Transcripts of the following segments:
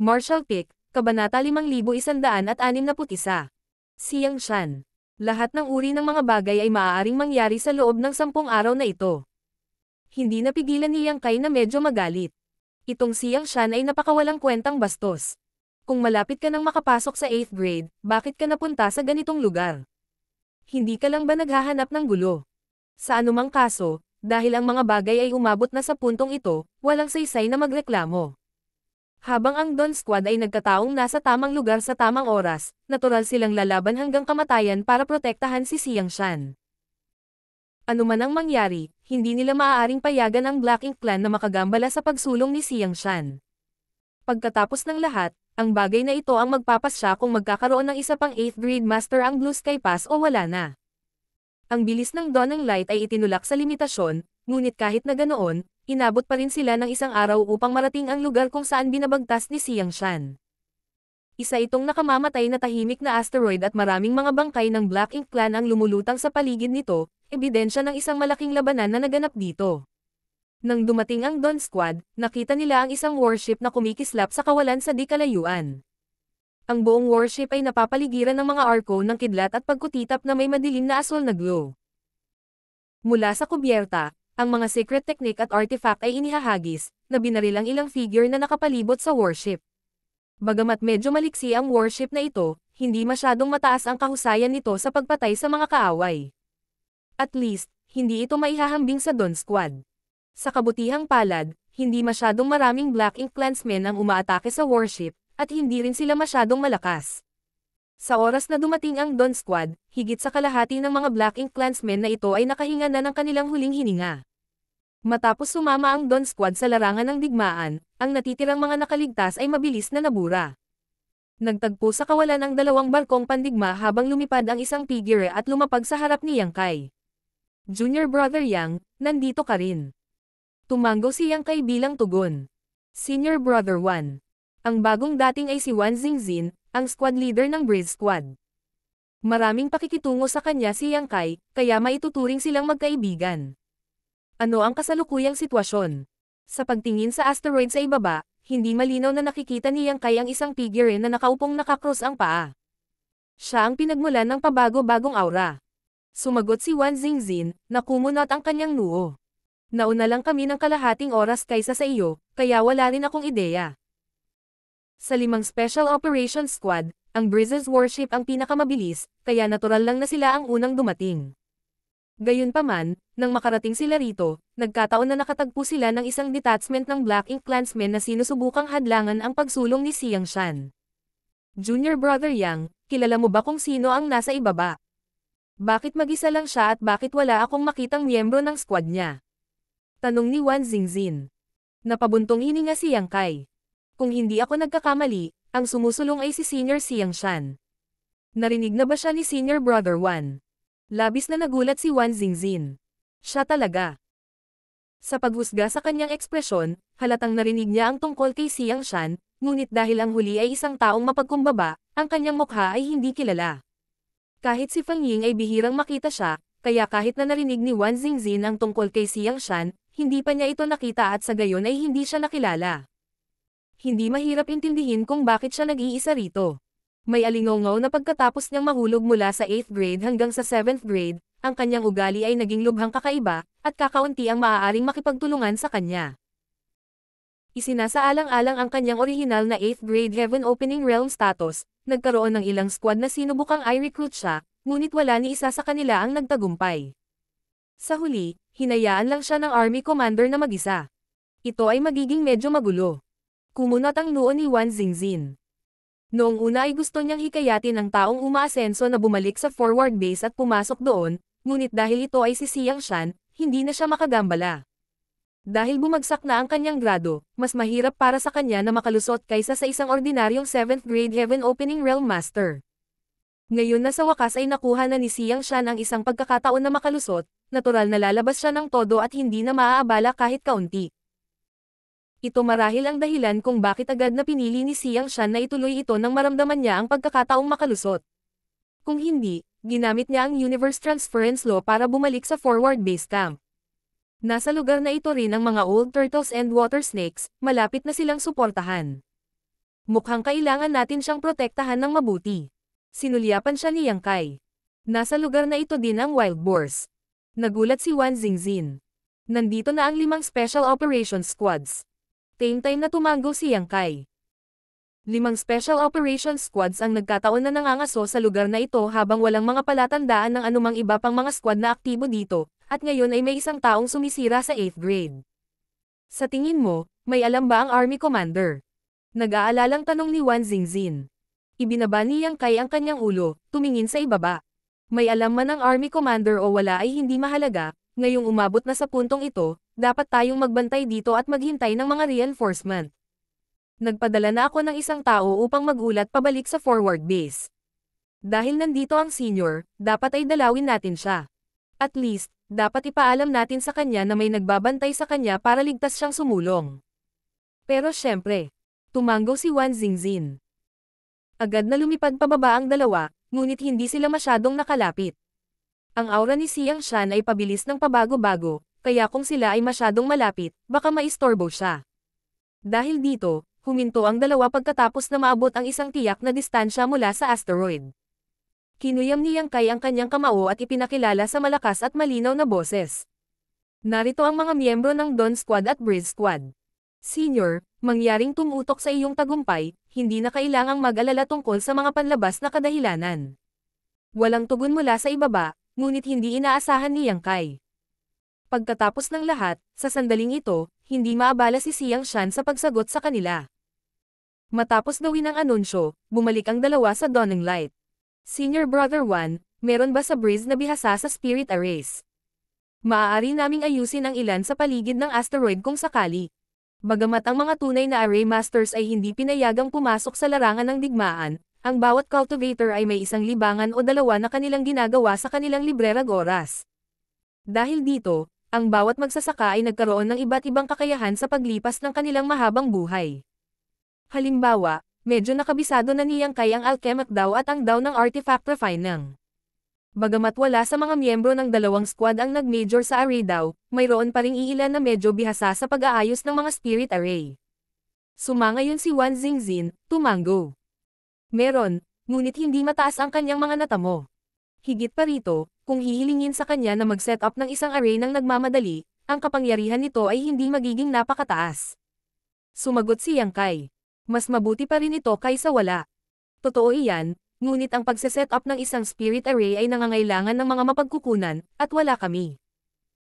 Marshall Pick, Kabanata 5161. Siyang Shan. Lahat ng uri ng mga bagay ay maaaring mangyari sa loob ng sampung araw na ito. Hindi napigilan ni Yang Kai na medyo magalit. Itong Siyang Shan ay napakawalang kwentang bastos. Kung malapit ka nang makapasok sa 8th grade, bakit ka napunta sa ganitong lugar? Hindi ka lang ba naghahanap ng gulo? Sa anumang kaso, dahil ang mga bagay ay umabot na sa puntong ito, walang saysay na magreklamo. Habang ang Don Squad ay nagkataong nasa tamang lugar sa tamang oras, natural silang lalaban hanggang kamatayan para protektahan si Siang Shan. Ano man ang mangyari, hindi nila maaaring payagan ang Black Ink Clan na makagambala sa pagsulong ni Siang Shan. Pagkatapos ng lahat, ang bagay na ito ang magpapasya kung magkakaroon ng isa pang 8th grade master ang Blue Sky Pass o wala na. Ang bilis ng Dawn ng Light ay itinulak sa limitasyon, ngunit kahit na ganoon, inabot pa rin sila ng isang araw upang marating ang lugar kung saan binabagtas ni Siang Shan. Isa itong nakamamatay na tahimik na asteroid at maraming mga bangkay ng Black Ink Clan ang lumulutang sa paligid nito, ebidensya ng isang malaking labanan na naganap dito. Nang dumating ang Dawn Squad, nakita nila ang isang warship na kumikislap sa kawalan sa dikalayuan. Ang buong warship ay napapaligiran ng mga arco ng kidlat at pagkutitap na may madilim na aswal na glow. Mula sa kubyerta, ang mga secret technique at artifact ay inihahagis, na binaril ang ilang figure na nakapalibot sa warship. Bagamat medyo maliksi ang warship na ito, hindi masyadong mataas ang kahusayan nito sa pagpatay sa mga kaaway. At least, hindi ito maihahambing sa Don Squad. Sa kabutihang palad, hindi masyadong maraming Black Ink Clansmen ang umaatake sa warship, at hindi rin sila masyadong malakas. Sa oras na dumating ang Don Squad, higit sa kalahati ng mga Black Ink Clansmen na ito ay nakahinga na ng kanilang huling hininga. Matapos sumama ang Don Squad sa larangan ng digmaan, ang natitirang mga nakaligtas ay mabilis na nabura. Nagtagpo sa kawalan ang dalawang barkong pandigma habang lumipad ang isang figure at lumapag sa harap ni Yang Kai. Junior brother Yang, nandito ka rin. Tumango si Yang Kai bilang tugon. Senior brother Wan. Ang bagong dating ay si Wan Zingzin, ang squad leader ng Breeze Squad. Maraming pakikitungo sa kanya si Yang Kai, kaya maituturing silang magkaibigan. Ano ang kasalukuyang sitwasyon? Sa pagtingin sa asteroid sa ibaba, hindi malinaw na nakikita ni Yang Kai ang isang figure na nakaupong nakakross ang paa. Siya ang pinagmulan ng pabago-bagong aura. Sumagot si Wan Zingzin, na kumunot ang kanyang nuo. Nauna lang kami ng kalahating oras kaysa sa iyo, kaya wala rin akong ideya. Sa limang Special Operations Squad, ang Breezes Warship ang pinakamabilis, kaya natural lang na sila ang unang dumating. Gayunpaman, nang makarating sila rito, nagkataon na nakatagpo sila ng isang detachment ng Black Ink Clansmen na sinusubukang hadlangan ang pagsulong ni Siang Shan. Junior Brother Yang, kilala mo ba kung sino ang nasa ibaba? Bakit mag-isa lang siya at bakit wala akong makitang miyembro ng squad niya? Tanong ni Wan Zingzin. Napabuntong hininga si Yang Kai. Kung hindi ako nagkakamali, ang sumusulong ay si Senior Siang Shan. Narinig na ba siya ni Senior Brother Wan? Labis na nagulat si Wan Zingzin. Siya talaga. Sa paghusga sa kanyang ekspresyon, halatang narinig niya ang tungkol kay Siang Shan, ngunit dahil ang huli ay isang taong mapagkumbaba, ang kanyang mukha ay hindi kilala. Kahit si Fang Ying ay bihirang makita siya, kaya kahit na narinig ni Wan Zingzin ang tungkol kay Siang Shan, hindi pa niya ito nakita at sa gayon ay hindi siya nakilala. Hindi mahirap intindihin kung bakit siya nag-iisa rito. May alingongaw na pagkatapos niyang mahulog mula sa 8th grade hanggang sa 7th grade, ang kanyang ugali ay naging lubhang kakaiba, at kakaunti ang maaaring makipagtulungan sa kanya. Isinasaalang-alang ang kanyang orihinal na 8th grade Heaven Opening Realm status, nagkaroon ng ilang squad na sinubukang i-recruit siya, ngunit wala ni isa sa kanila ang nagtagumpay. Sa huli, hinayaan lang siya ng army commander na mag-isa. Ito ay magiging medyo magulo. Kumunot ang noon ni Wan Zingzin. Noong una ay gusto niyang hikayatin ang taong umaasenso na bumalik sa forward base at pumasok doon, ngunit dahil ito ay si Siang Shan, hindi na siya makagambala. Dahil bumagsak na ang kanyang grado, mas mahirap para sa kanya na makalusot kaysa sa isang ordinaryong 7th grade Heaven Opening Realm Master. Ngayon na sa wakas ay nakuha na ni Siang Shan ang isang pagkakataon na makalusot, natural na lalabas siya ng todo at hindi na maaabala kahit kaunti. Ito marahil ang dahilan kung bakit agad na pinili ni Siang Shan na ituloy ito nang maramdaman niya ang pagkakataong makalusot. Kung hindi, ginamit niya ang Universe Transference Law para bumalik sa forward base camp. Nasa lugar na ito rin ang mga old turtles and water snakes, malapit na silang suportahan. Mukhang kailangan natin siyang protektahan ng mabuti. Sinulyapan siya ni Yang Kai. Nasa lugar na ito din ang wild boars. Nagulat si Wan Zingzin. Nandito na ang limang special operations squads. Taimtay na tumango si Yang Kai. Limang Special Operations Squads ang nagkataon na nangangaso sa lugar na ito habang walang mga palatandaan ng anumang iba pang mga squad na aktibo dito, at ngayon ay may isang taong sumisira sa 8th grade. Sa tingin mo, may alam ba ang Army Commander? Nag-aalalang tanong ni Wan Zingzin. Ibinaba ni Yang Kai ang kanyang ulo, tumingin sa ibaba. May alam man ang Army Commander o wala ay hindi mahalaga, ngayong umabot na sa puntong ito, dapat tayong magbantay dito at maghintay ng mga reinforcement. Nagpadala na ako ng isang tao upang magulat pabalik sa forward base. Dahil nandito ang senior, dapat ay dalawin natin siya. At least, dapat ipaalam natin sa kanya na may nagbabantay sa kanya para ligtas siyang sumulong. Pero siyempre, tumango si Wan Zingzin. Agad na lumipad pababa ang dalawa, ngunit hindi sila masyadong nakalapit. Ang aura ni Siang Shan ay pabilis ng pabago-bago, kaya kung sila ay masyadong malapit, baka maistorbo siya. Dahil dito, huminto ang dalawa pagkatapos na maabot ang isang tiyak na distansya mula sa asteroid. Kinuyam ni Yang Kai ang kanyang kamao at ipinakilala sa malakas at malinaw na boses. Narito ang mga miyembro ng Don Squad at Breeze Squad. Senior, mangyaring tumutok sa iyong tagumpay, hindi na kailangang mag-alala tungkol sa mga panlabas na kadahilanan. Walang tugon mula sa ibaba, ngunit hindi inaasahan ni Yang Kai. Pagkatapos ng lahat, sa sandaling ito, hindi maabala si Siang Shan sa pagsagot sa kanila. Matapos gawin ang anunsyo, bumalik ang dalawa sa Dawning Light. Senior Brother 1, meron ba sa breeze na bihasa sa Spirit Arrays? Maaari naming ayusin ang ilan sa paligid ng asteroid kung sakali. Bagamat ang mga tunay na Array Masters ay hindi pinayagang pumasok sa larangan ng digmaan, ang bawat cultivator ay may isang libangan o dalawa na kanilang ginagawa sa kanilang libreragoras. Dahil dito, ang bawat magsasaka ay nagkaroon ng iba't ibang kakayahan sa paglipas ng kanilang mahabang buhay. Halimbawa, medyo nakabisado na niyang kay ang Alchemac daw at ang daw ng Artifact Refining. Bagamat wala sa mga miyembro ng dalawang squad ang nag-major sa array daw, mayroon pa ring iilan na medyo bihasa sa pag-aayos ng mga spirit array. Sumanga yun si Wan Zingzin, tumango. Meron, ngunit hindi mataas ang kanyang mga natamo. Higit pa rito, kung hihilingin sa kanya na mag-set up ng isang array ng nagmamadali, ang kapangyarihan nito ay hindi magiging napakataas. Sumagot si Yang Kai. Mas mabuti pa rin ito kaysa wala. Totoo iyan, ngunit ang pagseset up ng isang spirit array ay nangangailangan ng mga mapagkukunan, at wala kami.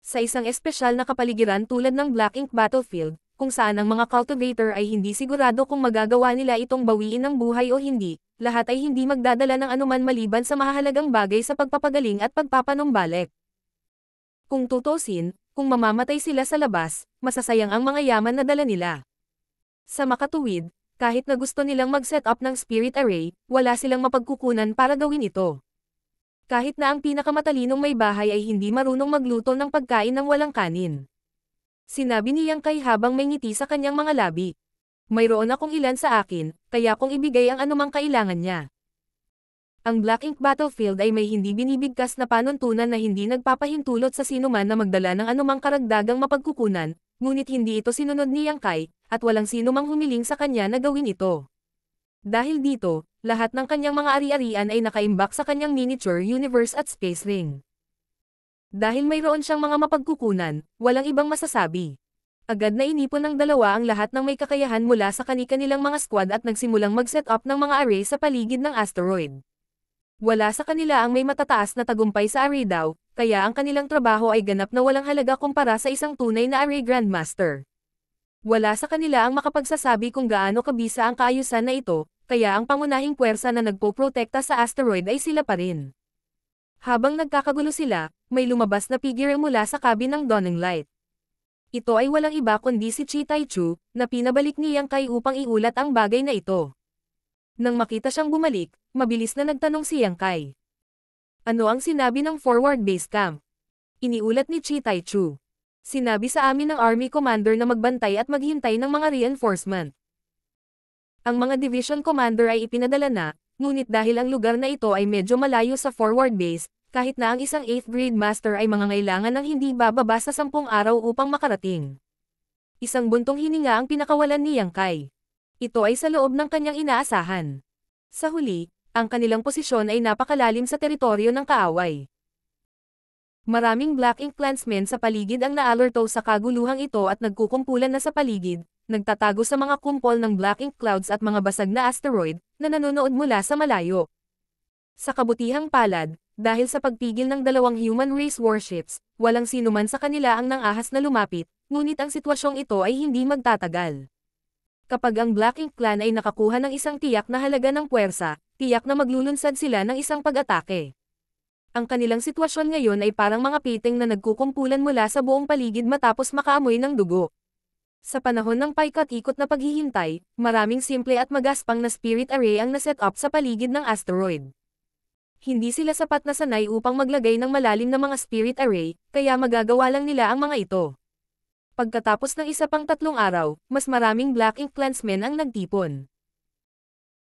Sa isang espesyal na kapaligiran tulad ng Black Ink Battlefield, kung saan ang mga cultivator ay hindi sigurado kung magagawa nila itong bawiin ng buhay o hindi, lahat ay hindi magdadala ng anuman maliban sa mahalagang bagay sa pagpapagaling at pagpapanumbalik. Kung tutusin, kung mamamatay sila sa labas, masasayang ang mga yaman na dala nila. Sa makatuwid, kahit na gusto nilang mag-set up ng spirit array, wala silang mapagkukunan para gawin ito. Kahit na ang pinakamatalinong may bahay ay hindi marunong magluto ng pagkain ng walang kanin. Sinabi ni Yang Kai habang may ngiti sa kanyang mga labi. Mayroon akong ilan sa akin, kaya kong ibigay ang anumang kailangan niya. Ang Black Ink Battlefield ay may hindi binibigkas na panuntunan na hindi nagpapahintulot sa sinuman na magdala ng anumang karagdagang mapagkukunan, ngunit hindi ito sinunod ni Yang Kai, at walang sinumang humiling sa kanya na gawin ito. Dahil dito, lahat ng kanyang mga ari-arian ay nakaimbak sa kanyang miniature universe at space ring. Dahil mayroon siyang mga mapagkukunan, walang ibang masasabi. Agad na inipon ng dalawa ang lahat ng may kakayahan mula sa kani-kanilang mga squad at nagsimulang mag-set up ng mga array sa paligid ng asteroid. Wala sa kanila ang may matataas na tagumpay sa array daw, kaya ang kanilang trabaho ay ganap na walang halaga kumpara sa isang tunay na array grandmaster. Wala sa kanila ang makapagsasabi kung gaano kabisa ang kaayusan na ito, kaya ang pangunahing puwersa na nagpoprotekta sa asteroid ay sila pa rin. Habang nagkakagulo sila, may lumabas na figure mula sa cabin ng Dawning Light. Ito ay walang iba kundi si Chi Tai Chu, na pinabalik ni Yang Kai upang iulat ang bagay na ito. Nang makita siyang bumalik, mabilis na nagtanong si Yang Kai. Ano ang sinabi ng forward base camp? Iniulat ni Chi Tai Chu. Sinabi sa amin ng army commander na magbantay at maghintay ng mga reinforcement. Ang mga division commander ay ipinadala na, ngunit dahil ang lugar na ito ay medyo malayo sa forward base, kahit na ang isang 8th grade master ay mangangailangan ng hindi bababa sa 10 araw upang makarating. Isang buntong hininga ang pinakawalan ni Yang Kai. Ito ay sa loob ng kanyang inaasahan. Sa huli, ang kanilang posisyon ay napakalalim sa teritoryo ng kaaway. Maraming Black Ink Clansmen sa paligid ang naalerto sa kaguluhang ito at nagkukumpulan na sa paligid, nagtatago sa mga kumpol ng Black Ink Clouds at mga basag na asteroid na nanonood mula sa malayo. Sa kabutihang palad, dahil sa pagpigil ng dalawang human race warships, walang sinuman sa kanila ang nangahas na lumapit, ngunit ang sitwasyong ito ay hindi magtatagal. Kapag ang Black Ink Clan ay nakakuha ng isang tiyak na halaga ng puwersa, tiyak na maglulunsad sila ng isang pag-atake. Ang kanilang sitwasyon ngayon ay parang mga piting na nagkukumpulan mula sa buong paligid matapos makaamoy ng dugo. Sa panahon ng paikot ikot na paghihintay, maraming simple at magaspang na spirit array ang naset up sa paligid ng asteroid. Hindi sila sapat na sanay upang maglagay ng malalim na mga spirit array, kaya magagawa lang nila ang mga ito. Pagkatapos ng isa pang tatlong araw, mas maraming Black Ink Clansmen ang nagtipon.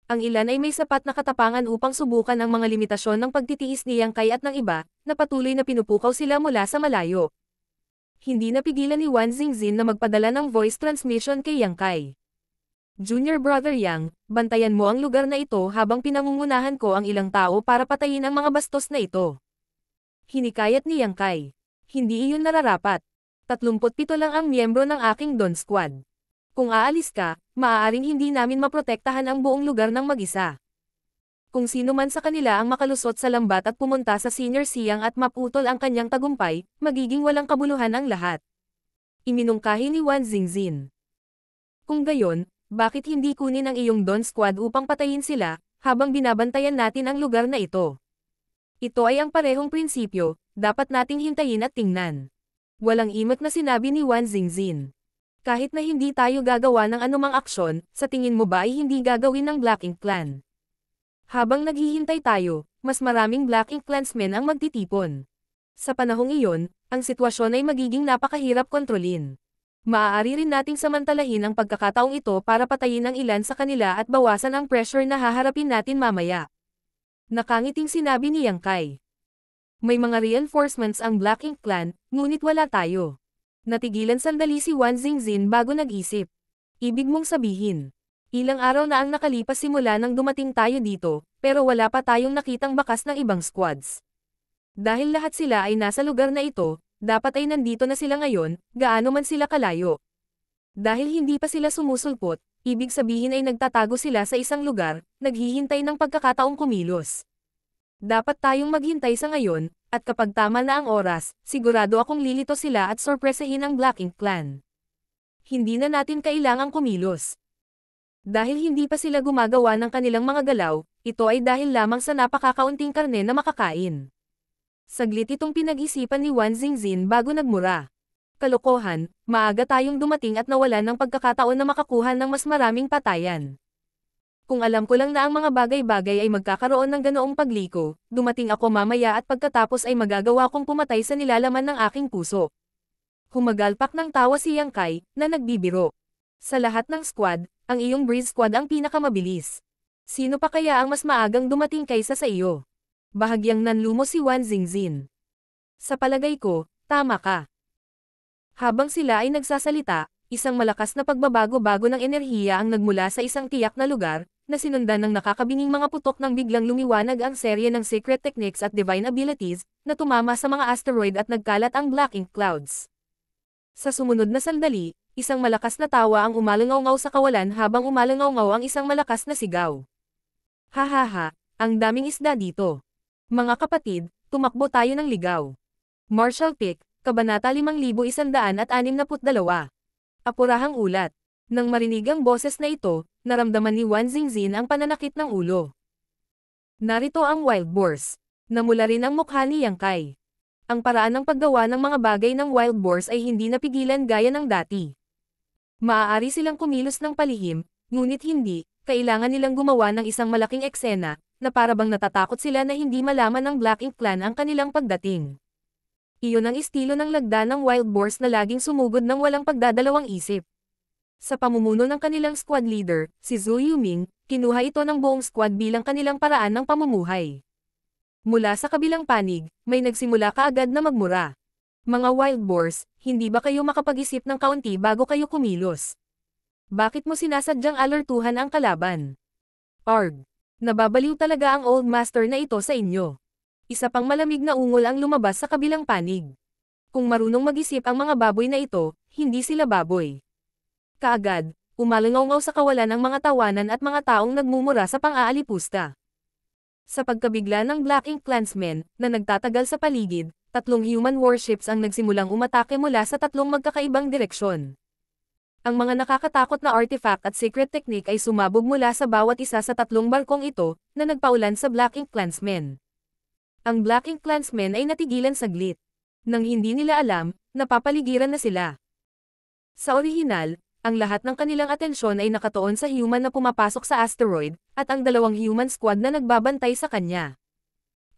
Ang ilan ay may sapat na katapangan upang subukan ang mga limitasyon ng pagtitiis ni Yang Kai at ng iba, na patuloy na pinupukaw sila mula sa malayo. Hindi napigilan ni Wan Zingzin na magpadala ng voice transmission kay Yang Kai. Junior Brother Yang, bantayan mo ang lugar na ito habang pinangungunahan ko ang ilang tao para patayin ang mga bastos na ito. Hinikayat ni Yang Kai. Hindi iyon nararapat. 37 lang ang miyembro ng aking Don Squad. Kung aalis ka, maaaring hindi namin maprotektahan ang buong lugar ng mag-isa. Kung sino man sa kanila ang makalusot sa lambat at pumunta sa Senior Siyang at maputol ang kanyang tagumpay, magiging walang kabuluhan ang lahat. Iminungkahi ni Wan Zingzin. Kung gayon, bakit hindi kunin ang iyong Don Squad upang patayin sila, habang binabantayan natin ang lugar na ito? Ito ay ang parehong prinsipyo, dapat nating hintayin at tingnan. Walang imot na sinabi ni Wan Zingzin. Kahit na hindi tayo gagawa ng anumang aksyon, sa tingin mo ba ay hindi gagawin ng Black Ink Clan? Habang naghihintay tayo, mas maraming Black Ink Clansmen ang magtitipon. Sa panahong iyon, ang sitwasyon ay magiging napakahirap kontrolin. Maaari rin nating samantalahin ang pagkakataong ito para patayin ang ilan sa kanila at bawasan ang pressure na haharapin natin mamaya. Nakangiting sinabi ni Yang Kai. May mga reinforcements ang Black Ink Clan, ngunit wala tayo. Natigilan sandali si Wan Zingzin bago nag-isip. Ibig mong sabihin, ilang araw na ang nakalipas simula nang dumating tayo dito, pero wala pa tayong nakitang bakas ng ibang squads. Dahil lahat sila ay nasa lugar na ito, dapat ay nandito na sila ngayon, gaano man sila kalayo. Dahil hindi pa sila sumusulpot, ibig sabihin ay nagtatago sila sa isang lugar, naghihintay ng pagkakataong kumilos. Dapat tayong maghintay sa ngayon, at kapag tama na ang oras, sigurado akong lilito sila at sorpresahin ang Black Ink Clan. Hindi na natin kailangang kumilos. Dahil hindi pa sila gumagawa ng kanilang mga galaw, ito ay dahil lamang sa napakakaunting karne na makakain. Saglit itong pinag-isipan ni Wan Zingzin bago nagmura. Kalokohan, maaga tayong dumating at nawalan ng pagkakataon na makakuha ng mas maraming patayan. Kung alam ko lang na ang mga bagay-bagay ay magkakaroon ng ganoong pagliko, dumating ako mamaya at pagkatapos ay magagawa kong pumatay sa nilalaman ng aking puso. Humagalpak ng tawa si Yang Kai, na nagbibiro. Sa lahat ng squad, ang iyong breeze squad ang pinakamabilis. Sino pa kaya ang mas maagang dumating kaysa sa iyo? Bahagyang nanlumo si Wan Zingzin. Sa palagay ko, tama ka. Habang sila ay nagsasalita, isang malakas na pagbabago-bago ng enerhiya ang nagmula sa isang tiyak na lugar, na sinundan ng nakakabinging mga putok nang biglang lumiwanag ang serye ng secret techniques at divine abilities, na tumama sa mga asteroid at nagkalat ang black ink clouds. Sa sumunod na sandali, isang malakas na tawa ang umalangaw sa kawalan habang umalangaw ang isang malakas na sigaw. Hahaha, ang daming isda dito. Mga kapatid, tumakbo tayo ng ligaw. Marshall Pick, Kabanata 5162. Apurahang ulat. Nang marinig ang boses na ito, naramdaman ni Wan Zingzin ang pananakit ng ulo. Narito ang wild boars. Namula rin ang mukha ni Yang Kai. Ang paraan ng paggawa ng mga bagay ng wild boars ay hindi napigilan gaya ng dati. Maaari silang kumilos ng palihim, ngunit hindi, kailangan nilang gumawa ng isang malaking eksena, na parabang natatakot sila na hindi malaman ng Black Ink Clan ang kanilang pagdating. Iyon ang estilo ng lagda ng Wild Boars na laging sumugod ng walang pagdadalawang isip. Sa pamumuno ng kanilang squad leader, si Zhu Yuming, kinuha ito ng buong squad bilang kanilang paraan ng pamumuhay. Mula sa kabilang panig, may nagsimula kaagad na magmura. Mga Wild Boars, hindi ba kayo makapag-isip ng kaunti bago kayo kumilos? Bakit mo sinasadyang alertuhan ang kalaban? Arg! Nababaliw talaga ang old master na ito sa inyo. Isa pang malamig na ungol ang lumabas sa kabilang panig. Kung marunong mag-isip ang mga baboy na ito, hindi sila baboy. Kaagad, umalangaw sa kawalan ang mga tawanan at mga taong nagmumura sa pang-aalipusta. Sa pagkabigla ng Black Ink Clansmen, na nagtatagal sa paligid, tatlong human warships ang nagsimulang umatake mula sa tatlong magkakaibang direksyon. Ang mga nakakatakot na artifact at secret technique ay sumabog mula sa bawat isa sa tatlong barkong ito, na nagpaulan sa Black Ink Clansmen. Ang Black Ink Clansmen ay natigilan saglit. Nang hindi nila alam, napapaligiran na sila. Sa orihinal, ang lahat ng kanilang atensyon ay nakatuon sa human na pumapasok sa asteroid, at ang dalawang human squad na nagbabantay sa kanya.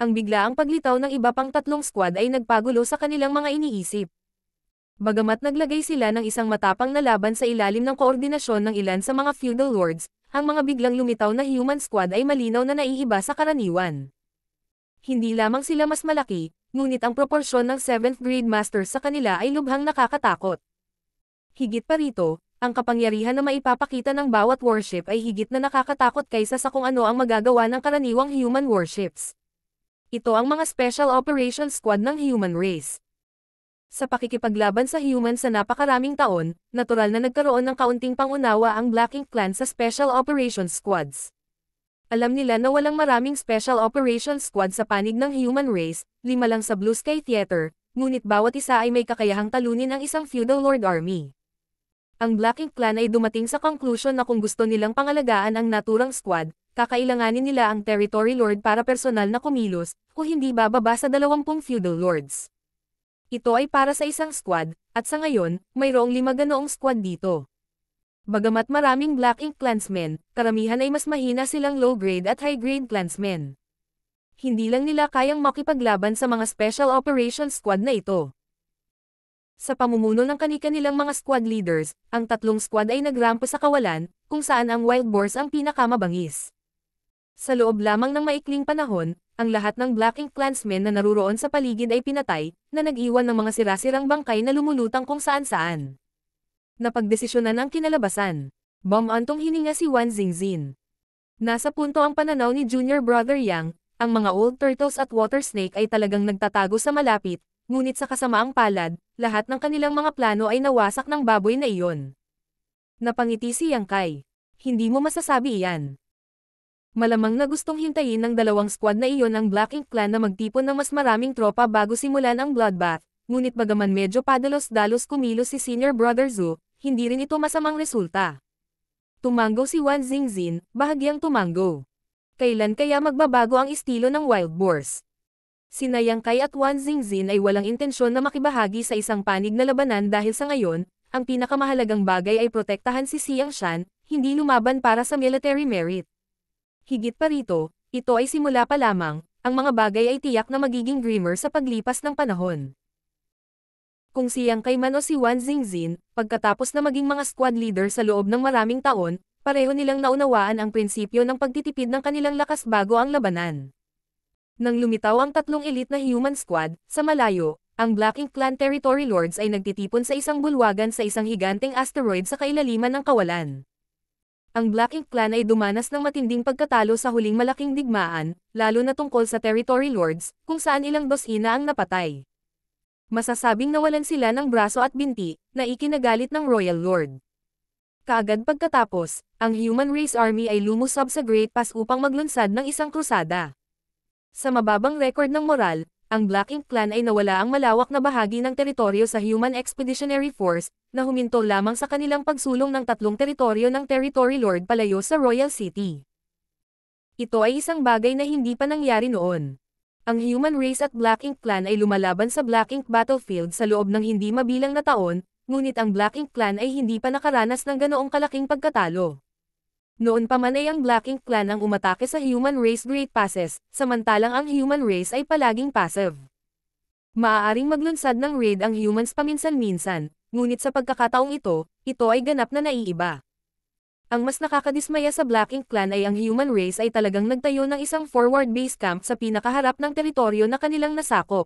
Ang biglaang paglitaw ng iba pang tatlong squad ay nagpagulo sa kanilang mga iniisip. Bagamat naglagay sila ng isang matapang na laban sa ilalim ng koordinasyon ng ilan sa mga feudal lords, ang mga biglang lumitaw na human squad ay malinaw na naiiba sa karaniwan. Hindi lamang sila mas malaki, ngunit ang proporsyon ng 7th grade masters sa kanila ay lubhang nakakatakot. Higit pa rito, ang kapangyarihan na maipapakita ng bawat worship ay higit na nakakatakot kaysa sa kung ano ang magagawa ng karaniwang human warships. Ito ang mga special operations squad ng human race. Sa pakikipaglaban sa human sa napakaraming taon, natural na nagkaroon ng kaunting pangunawa ang Black Ink Clan sa Special Operations Squads. Alam nila na walang maraming Special Operations Squad sa panig ng human race, lima lang sa Blue Sky Theater, ngunit bawat isa ay may kakayahang talunin ang isang feudal lord army. Ang Black Ink Clan ay dumating sa conclusion na kung gusto nilang pangalagaan ang naturang squad, kakailanganin nila ang territory lord para personal na kumilos, o hindi bababa sa 20 feudal lords. Ito ay para sa isang squad, at sa ngayon, mayroong lima ganoong squad dito. Bagamat maraming Black Ink Clansmen, karamihan ay mas mahina silang low-grade at high-grade Clansmen. Hindi lang nila kayang makipaglaban sa mga Special Operations Squad na ito. Sa pamumuno ng kanikanilang mga squad leaders, ang tatlong squad ay nagrampo sa kawalan, kung saan ang Wild Boars ang pinakamabangis. Sa loob lamang ng maikling panahon, ang lahat ng Black Ink Clansmen na naruroon sa paligid ay pinatay, na nag-iwan ng mga sirasirang bangkay na lumulutang kung saan-saan. Napagdesisyonan ang kinalabasan. Bomantong hininga si Wan Zingzin. Nasa punto ang pananaw ni Junior Brother Yang, ang mga old turtles at water snake ay talagang nagtatago sa malapit, ngunit sa kasamaang palad, lahat ng kanilang mga plano ay nawasak ng baboy na iyon. Napangiti si Yang Kai. Hindi mo masasabi iyan. Malamang na gustong hintayin ng dalawang squad na iyon ang Black Ink Clan na magtipon ng mas maraming tropa bago simulan ang bloodbath, ngunit bagaman medyo padalos-dalos kumilos si Senior Brother Zhu, hindi rin ito masamang resulta. Tumango si Wan Zingzin, bahagyang tumango. Kailan kaya magbabago ang estilo ng Wild Boars? Sinayang Nayangkay at Wan Zingzin ay walang intensyon na makibahagi sa isang panig na labanan dahil sa ngayon, ang pinakamahalagang bagay ay protektahan si Xiang Shan, hindi lumaban para sa military merit. Higit pa rito, ito ay simula pa lamang, ang mga bagay ay tiyak na magiging grimmer sa paglipas ng panahon. Kung si Yang Kaiman o si Wan Zingzin, pagkatapos na maging mga squad leader sa loob ng maraming taon, pareho nilang naunawaan ang prinsipyo ng pagtitipid ng kanilang lakas bago ang labanan. Nang lumitaw ang tatlong elite na human squad, sa malayo, ang Black Ink Clan Territory Lords ay nagtitipon sa isang bulwagan sa isang higanteng asteroid sa kailaliman ng kawalan ang Black Ink Clan ay dumanas ng matinding pagkatalo sa huling malaking digmaan, lalo na tungkol sa Territory Lords, kung saan ilang dosina ang napatay. Masasabing nawalan sila ng braso at binti, na ikinagalit ng Royal Lord. Kaagad pagkatapos, ang Human Race Army ay lumusob sa Great Pass upang maglunsad ng isang krusada. Sa mababang record ng moral, ang Black Ink Clan ay nawala ang malawak na bahagi ng teritoryo sa Human Expeditionary Force, na huminto lamang sa kanilang pagsulong ng tatlong teritoryo ng Territory Lord palayo sa Royal City. Ito ay isang bagay na hindi pa nangyari noon. Ang human race at Black Ink Clan ay lumalaban sa Black Ink Battlefield sa loob ng hindi mabilang na taon, ngunit ang Black Ink Clan ay hindi pa nakaranas ng ganoong kalaking pagkatalo. Noon pa man ay ang Black Ink Clan ang umatake sa human race great passes, samantalang ang human race ay palaging passive. Maaaring maglunsad ng raid ang humans paminsan-minsan, ngunit sa pagkakataong ito, ito ay ganap na naiiba. Ang mas nakakadismaya sa Black Ink Clan ay ang human race ay talagang nagtayo ng isang forward base camp sa pinakaharap ng teritoryo na kanilang nasakop.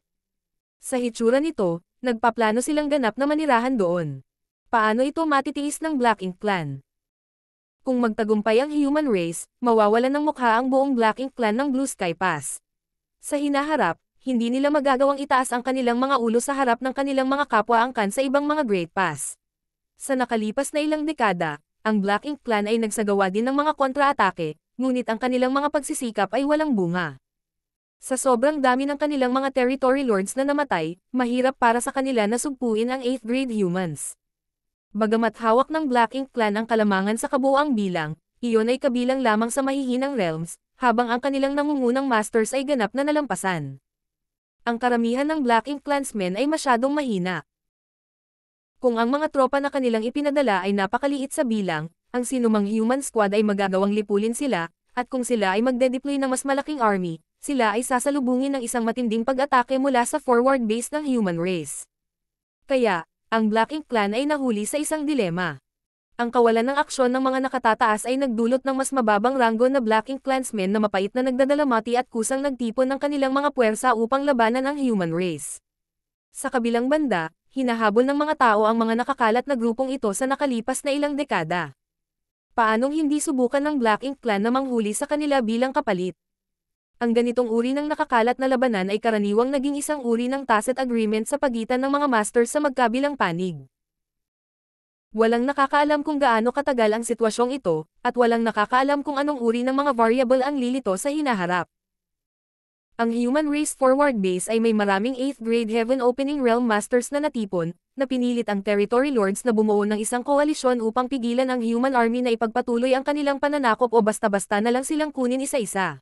Sa hitsura nito, nagpaplano silang ganap na manirahan doon. Paano ito matitiis ng Black Ink Clan? Kung magtagumpay ang human race, mawawalan ng mukha ang buong Black Ink Clan ng Blue Sky Pass. Sa hinaharap, hindi nila magagawang itaas ang kanilang mga ulo sa harap ng kanilang mga kapwa angkan sa ibang mga Great Pass. Sa nakalipas na ilang dekada, ang Black Ink Clan ay nagsagawa din ng mga kontra-atake, ngunit ang kanilang mga pagsisikap ay walang bunga. Sa sobrang dami ng kanilang mga territory lords na namatay, mahirap para sa kanila na sugpuin ang 8th grade humans. Bagamat hawak ng Black Ink Clan ang kalamangan sa kabuang bilang, iyon ay kabilang lamang sa mahihinang realms, habang ang kanilang nangungunang masters ay ganap na nalampasan. Ang karamihan ng Black Ink Clansmen ay masyadong mahina. Kung ang mga tropa na kanilang ipinadala ay napakaliit sa bilang, ang sinumang human squad ay magagawang lipulin sila, at kung sila ay magde-deploy ng mas malaking army, sila ay sasalubungin ng isang matinding pag-atake mula sa forward base ng human race. Kaya, ang Black Ink Clan ay nahuli sa isang dilema. Ang kawalan ng aksyon ng mga nakatataas ay nagdulot ng mas mababang ranggo na Black Ink Clansmen na mapait na nagdadalamati at kusang nagtipon ng kanilang mga puwersa upang labanan ang human race. Sa kabilang banda, hinahabol ng mga tao ang mga nakakalat na grupong ito sa nakalipas na ilang dekada. Paanong hindi subukan ng Black Ink Clan na manghuli sa kanila bilang kapalit? ang ganitong uri ng nakakalat na labanan ay karaniwang naging isang uri ng tacit agreement sa pagitan ng mga masters sa magkabilang panig. Walang nakakaalam kung gaano katagal ang sitwasyong ito, at walang nakakaalam kung anong uri ng mga variable ang lilito sa hinaharap. Ang Human Race Forward Base ay may maraming 8th grade Heaven Opening Realm Masters na natipon, na pinilit ang Territory Lords na bumuo ng isang koalisyon upang pigilan ang Human Army na ipagpatuloy ang kanilang pananakop o basta-basta na lang silang kunin isa-isa.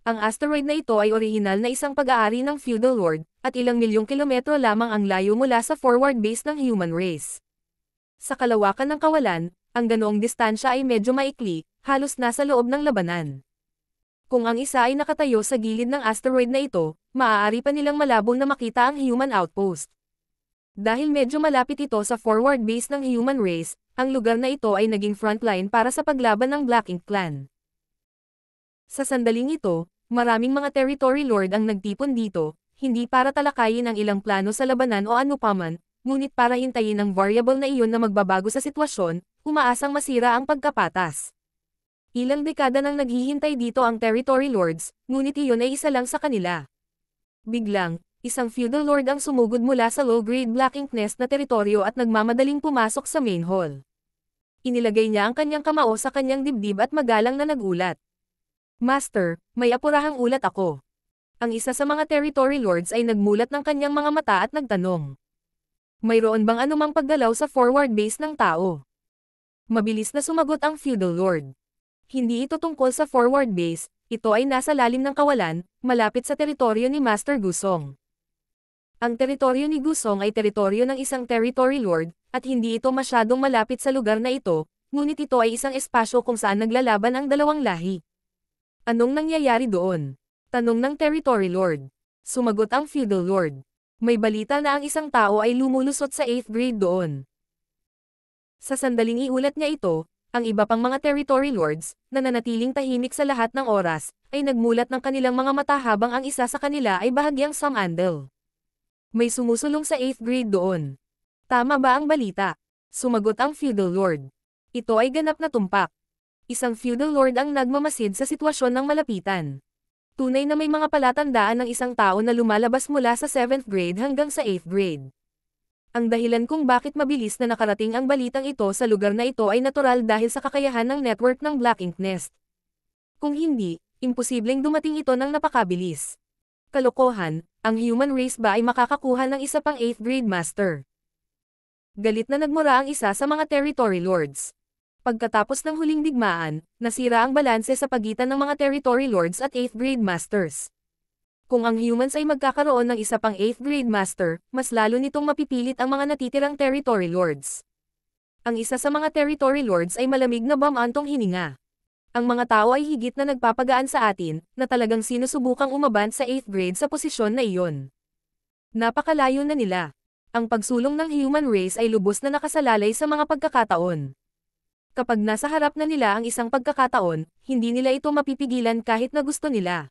Ang asteroid na ito ay orihinal na isang pag-aari ng feudal lord, at ilang milyong kilometro lamang ang layo mula sa forward base ng human race. Sa kalawakan ng kawalan, ang ganoong distansya ay medyo maikli, halos nasa loob ng labanan. Kung ang isa ay nakatayo sa gilid ng asteroid na ito, maaari pa nilang malabo na makita ang human outpost. Dahil medyo malapit ito sa forward base ng human race, ang lugar na ito ay naging frontline para sa paglaban ng Black Ink Clan. Sa sandaling ito, maraming mga territory lord ang nagtipon dito, hindi para talakayin ang ilang plano sa labanan o anupaman, ngunit para hintayin ang variable na iyon na magbabago sa sitwasyon, umaasang masira ang pagkapatas. Ilang dekada nang naghihintay dito ang territory lords, ngunit iyon ay isa lang sa kanila. Biglang, isang feudal lord ang sumugod mula sa low-grade black ink nest na teritoryo at nagmamadaling pumasok sa main hall. Inilagay niya ang kanyang kamao sa kanyang dibdib at magalang na nagulat. Master, may apurahang ulat ako. Ang isa sa mga territory lords ay nagmulat ng kanyang mga mata at nagtanong. Mayroon bang anumang paggalaw sa forward base ng tao? Mabilis na sumagot ang feudal lord. Hindi ito tungkol sa forward base, ito ay nasa lalim ng kawalan, malapit sa teritoryo ni Master Gusong. Ang teritoryo ni Gusong ay teritoryo ng isang territory lord, at hindi ito masyadong malapit sa lugar na ito, ngunit ito ay isang espasyo kung saan naglalaban ang dalawang lahi. Anong nangyayari doon? Tanong ng Territory Lord. Sumagot ang Feudal Lord. May balita na ang isang tao ay lumulusot sa 8th grade doon. Sa sandaling iulat niya ito, ang iba pang mga territory lords, na nanatiling tahimik sa lahat ng oras, ay nagmulat ng kanilang mga mata habang ang isa sa kanila ay bahagyang samandel. May sumusulong sa 8th grade doon. Tama ba ang balita? Sumagot ang feudal lord. Ito ay ganap na tumpak isang feudal lord ang nagmamasid sa sitwasyon ng malapitan. Tunay na may mga palatandaan ng isang tao na lumalabas mula sa 7th grade hanggang sa 8th grade. Ang dahilan kung bakit mabilis na nakarating ang balitang ito sa lugar na ito ay natural dahil sa kakayahan ng network ng Black Ink Nest. Kung hindi, imposibleng dumating ito ng napakabilis. Kalokohan, ang human race ba ay makakakuha ng isa pang 8th grade master? Galit na nagmura ang isa sa mga territory lords. Pagkatapos ng huling digmaan, nasira ang balanse sa pagitan ng mga Territory Lords at 8th Grade Masters. Kung ang humans ay magkakaroon ng isa pang 8th Grade Master, mas lalo nitong mapipilit ang mga natitirang Territory Lords. Ang isa sa mga Territory Lords ay malamig na bamantong hininga. Ang mga tao ay higit na nagpapagaan sa atin, na talagang sinusubukang umaban sa 8th grade sa posisyon na iyon. Napakalayo na nila. Ang pagsulong ng human race ay lubos na nakasalalay sa mga pagkakataon kapag nasa harap na nila ang isang pagkakataon, hindi nila ito mapipigilan kahit na gusto nila.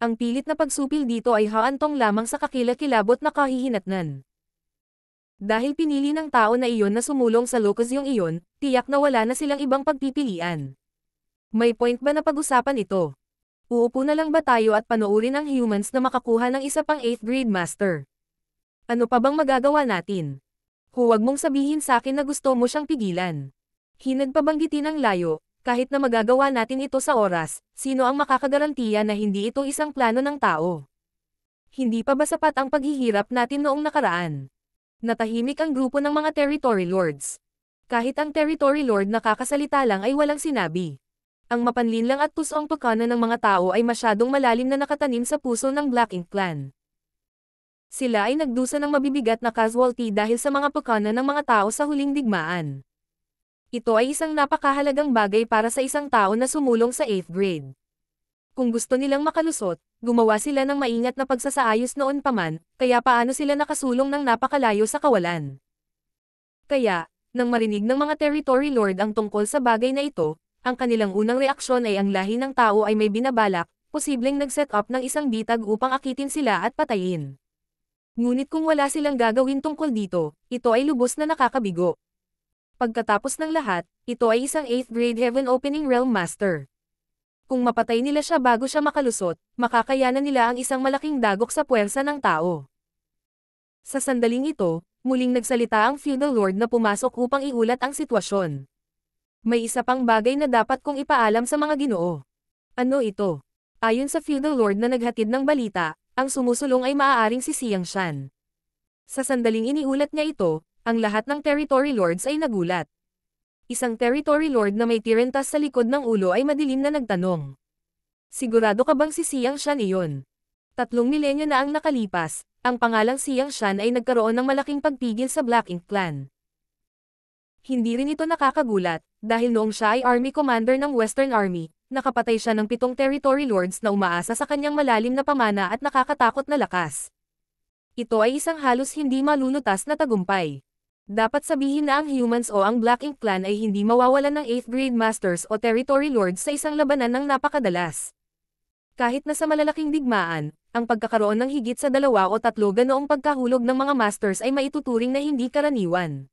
Ang pilit na pagsupil dito ay haantong lamang sa kakilakilabot na kahihinatnan. Dahil pinili ng tao na iyon na sumulong sa lokasyong iyon, tiyak na wala na silang ibang pagpipilian. May point ba na pag-usapan ito? Uupo na lang ba tayo at panoorin ang humans na makakuha ng isa pang 8th grade master? Ano pa bang magagawa natin? Huwag mong sabihin sa akin na gusto mo siyang pigilan. Hinagpabanggitin ang layo, kahit na magagawa natin ito sa oras, sino ang makakagarantiya na hindi ito isang plano ng tao? Hindi pa ba sapat ang paghihirap natin noong nakaraan? Natahimik ang grupo ng mga territory lords. Kahit ang territory lord na kakasalita lang ay walang sinabi. Ang mapanlinlang at pusong pagkana ng mga tao ay masyadong malalim na nakatanim sa puso ng Black Ink Clan. Sila ay nagdusa ng mabibigat na casualty dahil sa mga pagkana ng mga tao sa huling digmaan. Ito ay isang napakahalagang bagay para sa isang tao na sumulong sa 8th grade. Kung gusto nilang makalusot, gumawa sila ng maingat na pagsasaayos noon paman, kaya paano sila nakasulong ng napakalayo sa kawalan. Kaya, nang marinig ng mga territory lord ang tungkol sa bagay na ito, ang kanilang unang reaksyon ay ang lahi ng tao ay may binabalak, posibleng nag-set up ng isang bitag upang akitin sila at patayin. Ngunit kung wala silang gagawin tungkol dito, ito ay lubos na nakakabigo. Pagkatapos ng lahat, ito ay isang 8th grade Heaven Opening Realm Master. Kung mapatay nila siya bago siya makalusot, makakayanan nila ang isang malaking dagok sa puwersa ng tao. Sa sandaling ito, muling nagsalita ang Feudal Lord na pumasok upang iulat ang sitwasyon. May isa pang bagay na dapat kong ipaalam sa mga ginoo. Ano ito? Ayon sa Feudal Lord na naghatid ng balita, ang sumusulong ay maaaring si Siang Shan. Sa sandaling iniulat niya ito, ang lahat ng territory lords ay nagulat. Isang territory lord na may tirentas sa likod ng ulo ay madilim na nagtanong. Sigurado ka bang si Siang Shan iyon? Tatlong milenyo na ang nakalipas, ang pangalang Siang Shan ay nagkaroon ng malaking pagpigil sa Black Ink Clan. Hindi rin ito nakakagulat, dahil noong siya ay Army Commander ng Western Army, nakapatay siya ng pitong territory lords na umaasa sa kanyang malalim na pamana at nakakatakot na lakas. Ito ay isang halos hindi malulutas na tagumpay. Dapat sabihin na ang Humans o ang Black Ink Clan ay hindi mawawalan ng 8th grade Masters o Territory Lords sa isang labanan ng napakadalas. Kahit na sa malalaking digmaan, ang pagkakaroon ng higit sa dalawa o tatlo ganoong pagkahulog ng mga Masters ay maituturing na hindi karaniwan.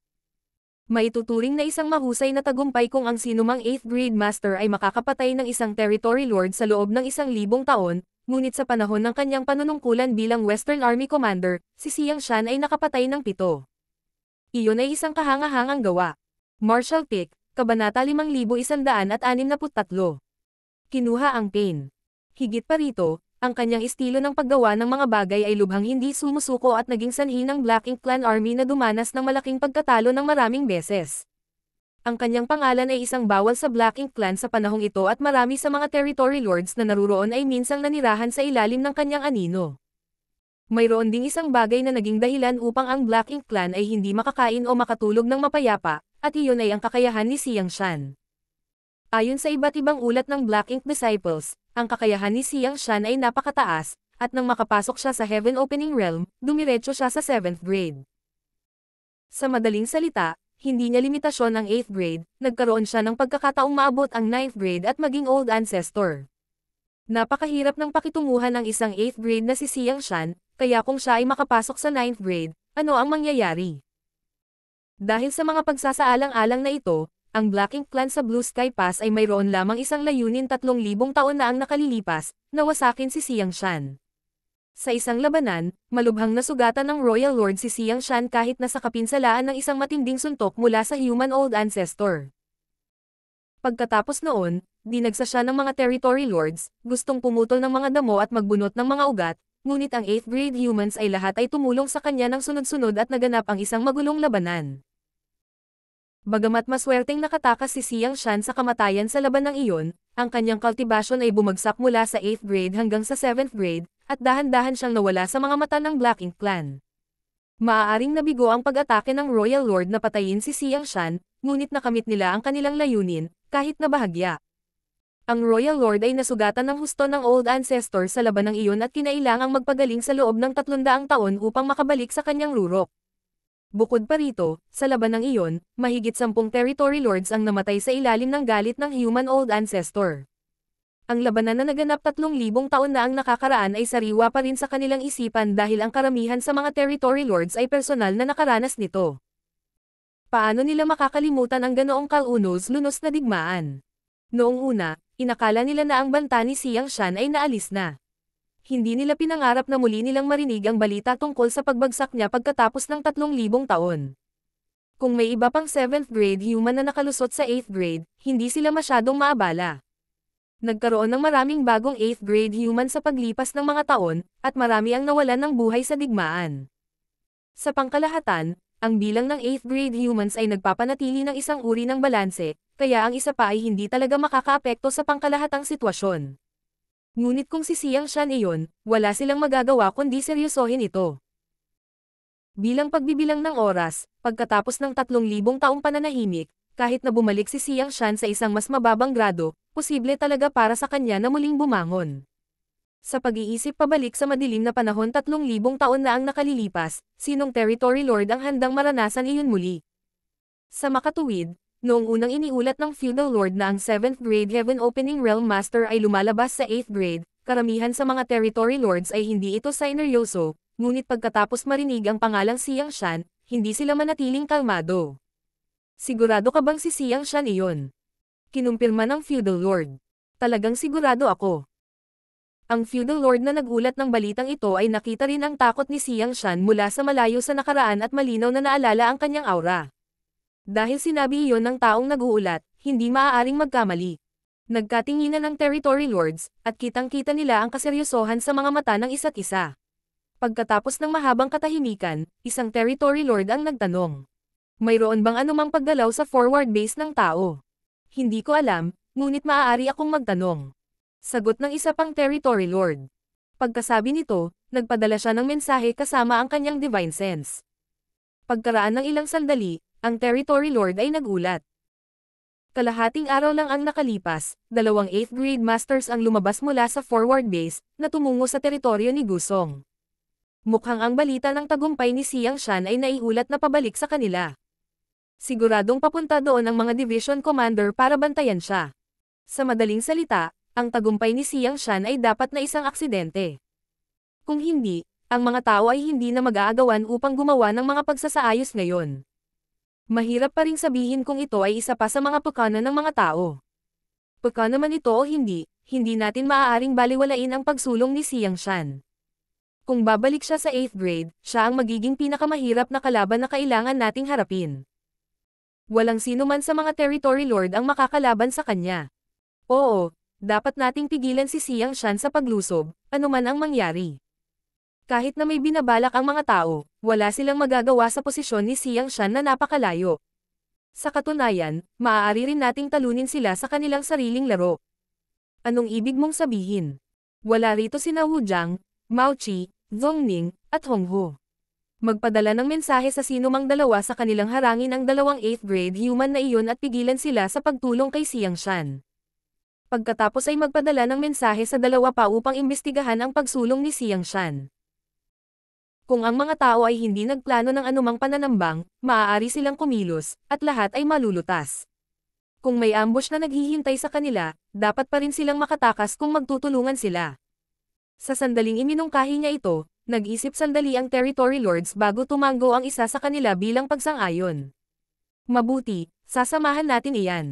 Maituturing na isang mahusay na tagumpay kung ang sinumang 8th grade Master ay makakapatay ng isang Territory Lord sa loob ng isang libong taon, ngunit sa panahon ng kanyang panunungkulan bilang Western Army Commander, si Siang Shan ay nakapatay ng pito iyon ay isang kahangahangang gawa. Marshall Pick, Kabanata 5163. Kinuha ang pain. Higit pa rito, ang kanyang estilo ng paggawa ng mga bagay ay lubhang hindi sumusuko at naging sanhi ng Black Ink Clan Army na dumanas ng malaking pagkatalo ng maraming beses. Ang kanyang pangalan ay isang bawal sa Black Ink Clan sa panahong ito at marami sa mga territory lords na naruroon ay minsang nanirahan sa ilalim ng kanyang anino mayroon ding isang bagay na naging dahilan upang ang Black Ink Clan ay hindi makakain o makatulog ng mapayapa, at iyon ay ang kakayahan ni Siang Shan. Ayon sa iba't ibang ulat ng Black Ink Disciples, ang kakayahan ni Siang Shan ay napakataas, at nang makapasok siya sa Heaven Opening Realm, dumiretso siya sa 7th grade. Sa madaling salita, hindi niya limitasyon ang 8th grade, nagkaroon siya ng pagkakataong maabot ang 9th grade at maging old ancestor. Napakahirap ng pakitunguhan ng isang 8th grade na si Siang Shan, kaya kung siya ay makapasok sa 9th grade, ano ang mangyayari? Dahil sa mga pagsasaalang-alang na ito, ang Black Ink Clan sa Blue Sky Pass ay mayroon lamang isang layunin 3,000 taon na ang nakalilipas, nawasakin si Siang Shan. Sa isang labanan, malubhang nasugatan ng Royal Lord si Siang Shan kahit nasa kapinsalaan ng isang matinding suntok mula sa human old ancestor. Pagkatapos noon, dinagsa siya ng mga territory lords, gustong pumutol ng mga damo at magbunot ng mga ugat, ngunit ang 8th grade humans ay lahat ay tumulong sa kanya ng sunod-sunod at naganap ang isang magulong labanan. Bagamat maswerteng nakatakas si Siang Shan sa kamatayan sa laban ng iyon, ang kanyang cultivation ay bumagsak mula sa 8th grade hanggang sa 7th grade, at dahan-dahan siyang nawala sa mga mata ng Black Ink Clan. Maaaring nabigo ang pag-atake ng Royal Lord na patayin si Siang Shan, ngunit nakamit nila ang kanilang layunin, kahit na bahagya. Ang Royal Lord ay nasugatan ng husto ng old ancestor sa laban labanang iyon at kinailangang magpagaling sa loob ng 300 taon upang makabalik sa kanyang rurok. Bukod pa rito, sa laban labanang iyon, mahigit sampung territory lords ang namatay sa ilalim ng galit ng human old ancestor. Ang labanan na naganap 3,000 taon na ang nakakaraan ay sariwa pa rin sa kanilang isipan dahil ang karamihan sa mga territory lords ay personal na nakaranas nito. Paano nila makakalimutan ang ganoong kalunos-lunos na digmaan? Noong una, inakala nila na ang banta ni Siang Shan ay naalis na. Hindi nila pinangarap na muli nilang marinig ang balita tungkol sa pagbagsak niya pagkatapos ng 3,000 taon. Kung may iba pang 7th grade human na nakalusot sa 8th grade, hindi sila masyadong maabala. Nagkaroon ng maraming bagong 8th grade human sa paglipas ng mga taon, at marami ang nawalan ng buhay sa digmaan. Sa pangkalahatan, ang bilang ng 8th grade humans ay nagpapanatili ng isang uri ng balanse, kaya ang isa pa ay hindi talaga makakaapekto sa pangkalahatang sitwasyon. Ngunit kung si sisiyang Shan iyon, wala silang magagawa kundi seryosohin ito. Bilang pagbibilang ng oras, pagkatapos ng 3,000 taong pananahimik, kahit na bumalik si Siyang Shan sa isang mas mababang grado, posible talaga para sa kanya na muling bumangon. Sa pag-iisip pabalik sa madilim na panahon 3,000 taon na ang nakalilipas, sinong territory lord ang handang maranasan iyon muli? Sa makatuwid, noong unang iniulat ng feudal lord na ang 7th grade heaven opening realm master ay lumalabas sa 8th grade, karamihan sa mga territory lords ay hindi ito sineryoso, ngunit pagkatapos marinig ang pangalang Siyang Shan, hindi sila manatiling kalmado. Sigurado ka bang si Siyang Shan iyon? Kinumpirma ng feudal lord. Talagang sigurado ako. Ang feudal lord na nagulat ng balitang ito ay nakita rin ang takot ni Siang Shan mula sa malayo sa nakaraan at malinaw na naalala ang kanyang aura. Dahil sinabi iyon ng taong naguulat, hindi maaaring magkamali. Nagkatinginan ng territory lords, at kitang-kita nila ang kaseryosohan sa mga mata ng isa't isa. Pagkatapos ng mahabang katahimikan, isang territory lord ang nagtanong. Mayroon bang anumang paggalaw sa forward base ng tao? Hindi ko alam, ngunit maaari akong magtanong. Sagot ng isa pang Territory Lord. Pagkasabi nito, nagpadala siya ng mensahe kasama ang kanyang divine sense. Pagkaraan ng ilang sandali, ang Territory Lord ay nagulat. Kalahating araw lang ang nakalipas, dalawang 8th grade masters ang lumabas mula sa forward base na tumungo sa teritoryo ni Gusong. Mukhang ang balita ng tagumpay ni Siang Shan ay naiulat na pabalik sa kanila. Siguradong papunta doon ang mga division commander para bantayan siya. Sa madaling salita, ang tagumpay ni Siang Shan ay dapat na isang aksidente. Kung hindi, ang mga tao ay hindi na mag-aagawan upang gumawa ng mga pagsasaayos ngayon. Mahirap pa ring sabihin kung ito ay isa pa sa mga pekana ng mga tao. Pekana man ito o hindi, hindi natin maaaring baliwalain ang pagsulong ni Siang Shan. Kung babalik siya sa 8th grade, siya ang magiging pinakamahirap na kalaban na kailangan nating harapin. Walang sino man sa mga territory lord ang makakalaban sa kanya. Oo, dapat nating pigilan si Siang Shan sa paglusob, anuman ang mangyari. Kahit na may binabalak ang mga tao, wala silang magagawa sa posisyon ni Siang Shan na napakalayo. Sa katunayan, maaari rin nating talunin sila sa kanilang sariling laro. Anong ibig mong sabihin? Wala rito si Wu Jiang, Mao Chi, Zhong Ning, at Hong Magpadala ng mensahe sa sinumang dalawa sa kanilang harangin ang dalawang 8th grade human na iyon at pigilan sila sa pagtulong kay Siang Shan pagkatapos ay magpadala ng mensahe sa dalawa pa upang imbestigahan ang pagsulong ni Siang Shan. Kung ang mga tao ay hindi nagplano ng anumang pananambang, maaari silang kumilos, at lahat ay malulutas. Kung may ambush na naghihintay sa kanila, dapat pa rin silang makatakas kung magtutulungan sila. Sa sandaling iminungkahi niya ito, nag-isip sandali ang Territory Lords bago tumanggo ang isa sa kanila bilang pagsang-ayon. Mabuti, sasamahan natin iyan.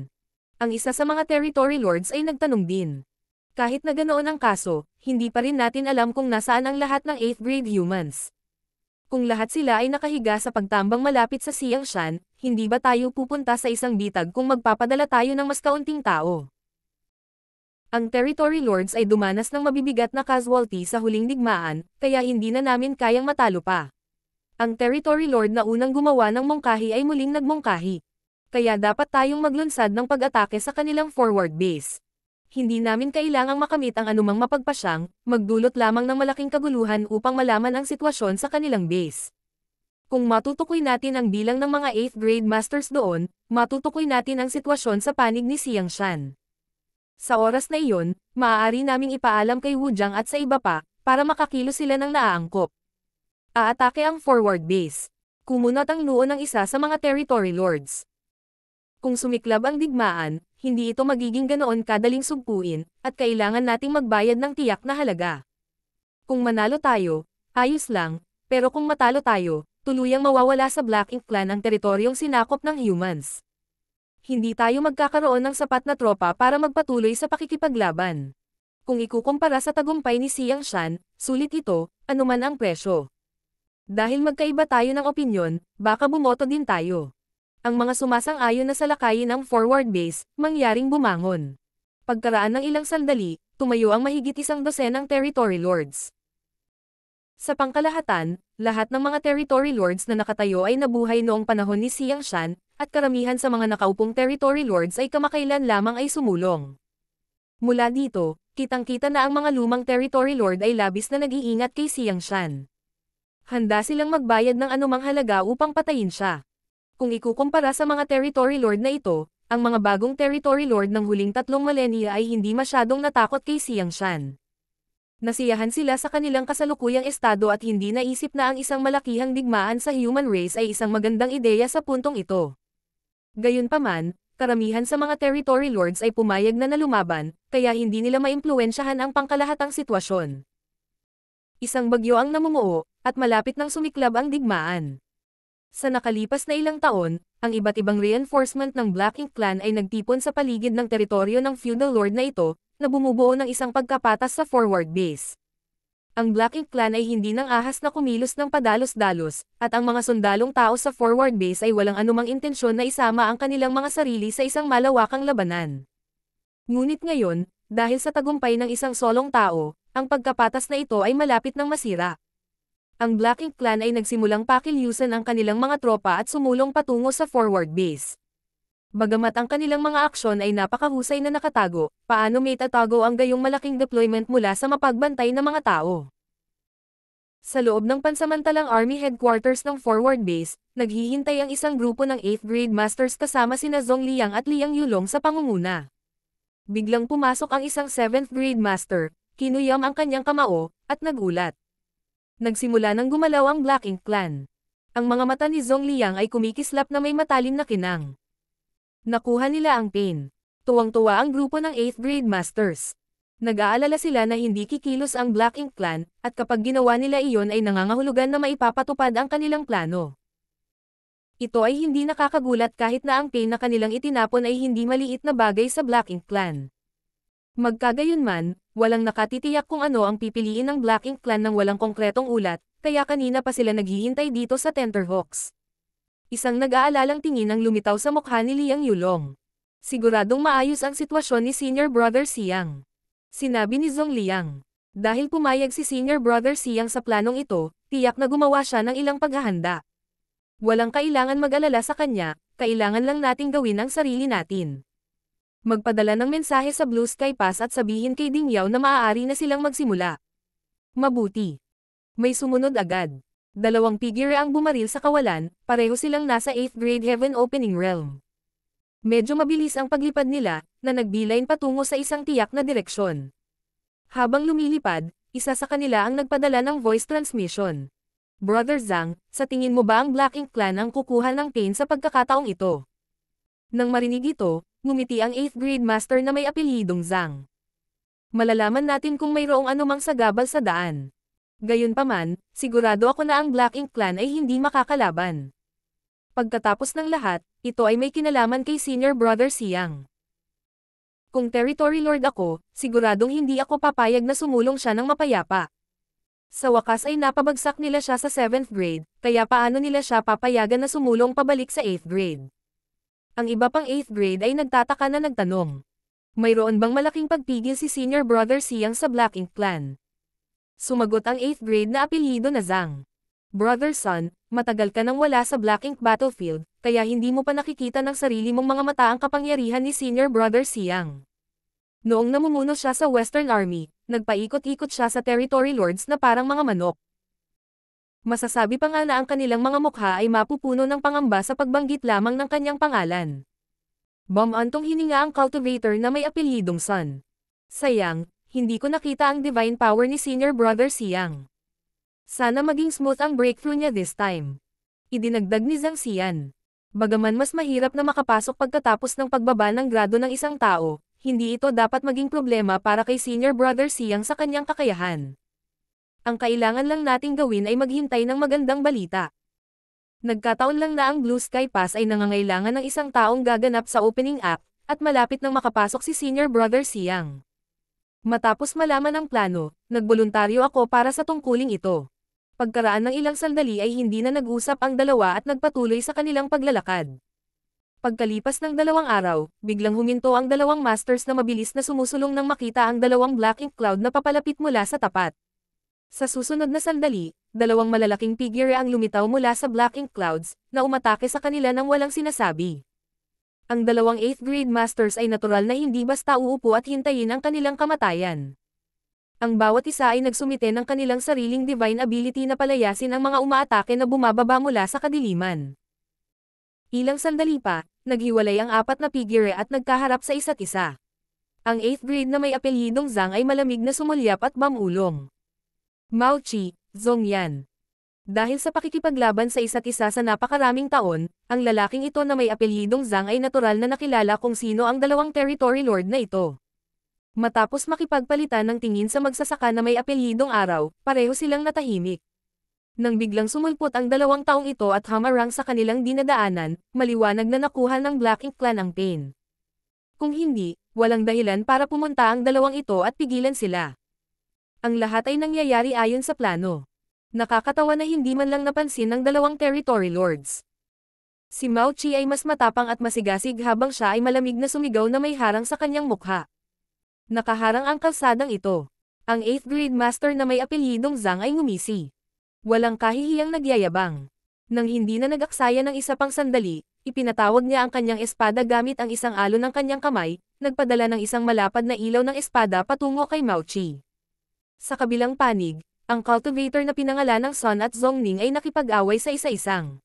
Ang isa sa mga territory lords ay nagtanong din. Kahit na ganoon ang kaso, hindi pa rin natin alam kung nasaan ang lahat ng 8th grade humans. Kung lahat sila ay nakahiga sa pagtambang malapit sa Siangshan, hindi ba tayo pupunta sa isang bitag kung magpapadala tayo ng mas kaunting tao? Ang Territory Lords ay dumanas ng mabibigat na casualty sa huling digmaan, kaya hindi na namin kayang matalo pa. Ang Territory Lord na unang gumawa ng mongkahi ay muling nagmongkahi kaya dapat tayong maglunsad ng pag-atake sa kanilang forward base. Hindi namin kailangang makamit ang anumang mapagpasyang, magdulot lamang ng malaking kaguluhan upang malaman ang sitwasyon sa kanilang base. Kung matutukoy natin ang bilang ng mga 8th grade masters doon, matutukoy natin ang sitwasyon sa panig ni Siang Shan. Sa oras na iyon, maaari naming ipaalam kay Wujang at sa iba pa, para makakilo sila ng naaangkop. Aatake ang forward base. Kumunot ang luo ng isa sa mga territory lords. Kung sumiklab ang digmaan, hindi ito magiging ganoon kadaling sugpuin, at kailangan nating magbayad ng tiyak na halaga. Kung manalo tayo, ayos lang, pero kung matalo tayo, tuluyang mawawala sa Black Ink Clan ang teritoryong sinakop ng humans. Hindi tayo magkakaroon ng sapat na tropa para magpatuloy sa pakikipaglaban. Kung ikukumpara sa tagumpay ni Siang Shan, sulit ito, anuman ang presyo. Dahil magkaiba tayo ng opinyon, baka bumoto din tayo ang mga sumasang-ayon na salakayin ang forward base, mangyaring bumangon. Pagkaraan ng ilang sandali, tumayo ang mahigit isang dosenang territory lords. Sa pangkalahatan, lahat ng mga territory lords na nakatayo ay nabuhay noong panahon ni Siang Shan, at karamihan sa mga nakaupong territory lords ay kamakailan lamang ay sumulong. Mula dito, kitang-kita na ang mga lumang territory lord ay labis na nag-iingat kay Siang Shan. Handa silang magbayad ng anumang halaga upang patayin siya. Kung ikukumpara sa mga territory lord na ito, ang mga bagong territory lord ng huling tatlong millennia ay hindi masyadong natakot kay Siang Shan. Nasiyahan sila sa kanilang kasalukuyang estado at hindi naisip na ang isang malakihang digmaan sa human race ay isang magandang ideya sa puntong ito. Gayunpaman, karamihan sa mga territory lords ay pumayag na nalumaban, kaya hindi nila maimpluensyahan ang pangkalahatang sitwasyon. Isang bagyo ang namumuo, at malapit nang sumiklab ang digmaan. Sa nakalipas na ilang taon, ang iba't ibang reinforcement ng Black Ink Clan ay nagtipon sa paligid ng teritoryo ng feudal lord na ito, na bumubuo ng isang pagkapatas sa forward base. Ang Black Ink Clan ay hindi ng ahas na kumilos ng padalos-dalos, at ang mga sundalong tao sa forward base ay walang anumang intensyon na isama ang kanilang mga sarili sa isang malawakang labanan. Ngunit ngayon, dahil sa tagumpay ng isang solong tao, ang pagkapatas na ito ay malapit ng masira ang Black Ink Clan ay nagsimulang pakilyusan ang kanilang mga tropa at sumulong patungo sa forward base. Bagamat ang kanilang mga aksyon ay napakahusay na nakatago, paano may tatago ang gayong malaking deployment mula sa mapagbantay na mga tao? Sa loob ng pansamantalang Army Headquarters ng Forward Base, naghihintay ang isang grupo ng 8th grade masters kasama sina Zong Liang at Liang Yulong sa pangunguna. Biglang pumasok ang isang 7th grade master, kinuyam ang kanyang kamao, at nagulat nagsimula ng gumalaw ang Black Ink Clan. Ang mga mata ni Zhong Liang ay kumikislap na may matalim na kinang. Nakuha nila ang pain. Tuwang-tuwa ang grupo ng 8th grade masters. Nag-aalala sila na hindi kikilos ang Black Ink Clan, at kapag ginawa nila iyon ay nangangahulugan na maipapatupad ang kanilang plano. Ito ay hindi nakakagulat kahit na ang pain na kanilang itinapon ay hindi maliit na bagay sa Black Ink Clan. Magkagayunman, walang nakatitiyak kung ano ang pipiliin ng Black Ink Clan ng walang konkretong ulat, kaya kanina pa sila naghihintay dito sa Tenterhawks. Isang nag-aalalang tingin ang lumitaw sa mukha ni Liang Yulong. Siguradong maayos ang sitwasyon ni Senior Brother Siang. Sinabi ni Zong Liang. Dahil pumayag si Senior Brother Siang sa planong ito, tiyak na gumawa siya ng ilang paghahanda. Walang kailangan mag-alala sa kanya, kailangan lang nating gawin ang sarili natin. Magpadala ng mensahe sa Blue Sky Pass at sabihin kay Ding Yao na maaari na silang magsimula. Mabuti. May sumunod agad. Dalawang figure ang bumaril sa kawalan, pareho silang nasa 8th grade Heaven Opening Realm. Medyo mabilis ang paglipad nila, na nagbilayin patungo sa isang tiyak na direksyon. Habang lumilipad, isa sa kanila ang nagpadala ng voice transmission. Brother Zhang, sa tingin mo ba ang Black Ink Clan ang kukuha ng pain sa pagkakataong ito? Nang marinig ito, ngumiti ang 8th grade master na may apelyidong Zhang. Malalaman natin kung mayroong anumang sagabal sa daan. Gayunpaman, sigurado ako na ang Black Ink Clan ay hindi makakalaban. Pagkatapos ng lahat, ito ay may kinalaman kay Senior Brother Siang. Kung Territory Lord ako, siguradong hindi ako papayag na sumulong siya ng mapayapa. Sa wakas ay napabagsak nila siya sa 7th grade, kaya paano nila siya papayagan na sumulong pabalik sa 8th grade? ang iba pang 8th grade ay nagtataka na nagtanong. Mayroon bang malaking pagpigil si senior brother Siang sa Black Ink Clan? Sumagot ang 8th grade na apelyido na Zhang. Brother son, matagal ka nang wala sa Black Ink Battlefield, kaya hindi mo pa nakikita ng sarili mong mga mata ang kapangyarihan ni senior brother Siang. Noong namumuno siya sa Western Army, nagpaikot-ikot siya sa territory lords na parang mga manok. Masasabi pa nga na ang kanilang mga mukha ay mapupuno ng pangamba sa pagbanggit lamang ng kanyang pangalan. Bomantong hininga ang cultivator na may apelyidong Sun. Sayang, hindi ko nakita ang divine power ni senior brother Siang. Sana maging smooth ang breakthrough niya this time. Idinagdag ni Zhang Xian. Bagaman mas mahirap na makapasok pagkatapos ng pagbaba ng grado ng isang tao, hindi ito dapat maging problema para kay senior brother Siang sa kanyang kakayahan. Ang kailangan lang nating gawin ay maghintay ng magandang balita. Nagkataon lang na ang Blue Sky Pass ay nangangailangan ng isang taong gaganap sa opening act, at malapit nang makapasok si Senior Brother Siang. Matapos malaman ang plano, nagboluntaryo ako para sa tungkuling ito. Pagkaraan ng ilang sandali ay hindi na nag-usap ang dalawa at nagpatuloy sa kanilang paglalakad. Pagkalipas ng dalawang araw, biglang huminto ang dalawang masters na mabilis na sumusulong nang makita ang dalawang black ink cloud na papalapit mula sa tapat. Sa susunod na sandali, dalawang malalaking figure ang lumitaw mula sa black ink clouds, na umatake sa kanila nang walang sinasabi. Ang dalawang 8th grade masters ay natural na hindi basta uupo at hintayin ang kanilang kamatayan. Ang bawat isa ay nagsumite ng kanilang sariling divine ability na palayasin ang mga umaatake na bumababa mula sa kadiliman. Ilang sandali pa, naghiwalay ang apat na figure at nagkaharap sa isa't isa. Ang 8th grade na may apelyidong Zhang ay malamig na sumulyap at bamulong. Mao Mauchi, Zongyan. Dahil sa pakikipaglaban sa isa't isa sa napakaraming taon, ang lalaking ito na may apelyidong Zhang ay natural na nakilala kung sino ang dalawang territory lord na ito. Matapos makipagpalitan ng tingin sa magsasaka na may apelyidong araw, pareho silang natahimik. Nang biglang sumulpot ang dalawang taong ito at hamarang sa kanilang dinadaanan, maliwanag na nakuha ng Black Ink Clan ang pain. Kung hindi, walang dahilan para pumunta ang dalawang ito at pigilan sila. Ang lahat ay nangyayari ayon sa plano. Nakakatawa na hindi man lang napansin ng dalawang territory lords. Si Mao Chi ay mas matapang at masigasig habang siya ay malamig na sumigaw na may harang sa kanyang mukha. Nakaharang ang kalsadang ito. Ang 8th grade master na may apelyidong Zhang ay ngumisi. Walang kahihiyang nagyayabang. Nang hindi na nag-aksaya ng isa pang sandali, ipinatawag niya ang kanyang espada gamit ang isang alo ng kanyang kamay, nagpadala ng isang malapad na ilaw ng espada patungo kay Mao Chi. Sa kabilang panig, ang cultivator na pinangalan ng Son at Zongning ay nakipag-away sa isa-isang.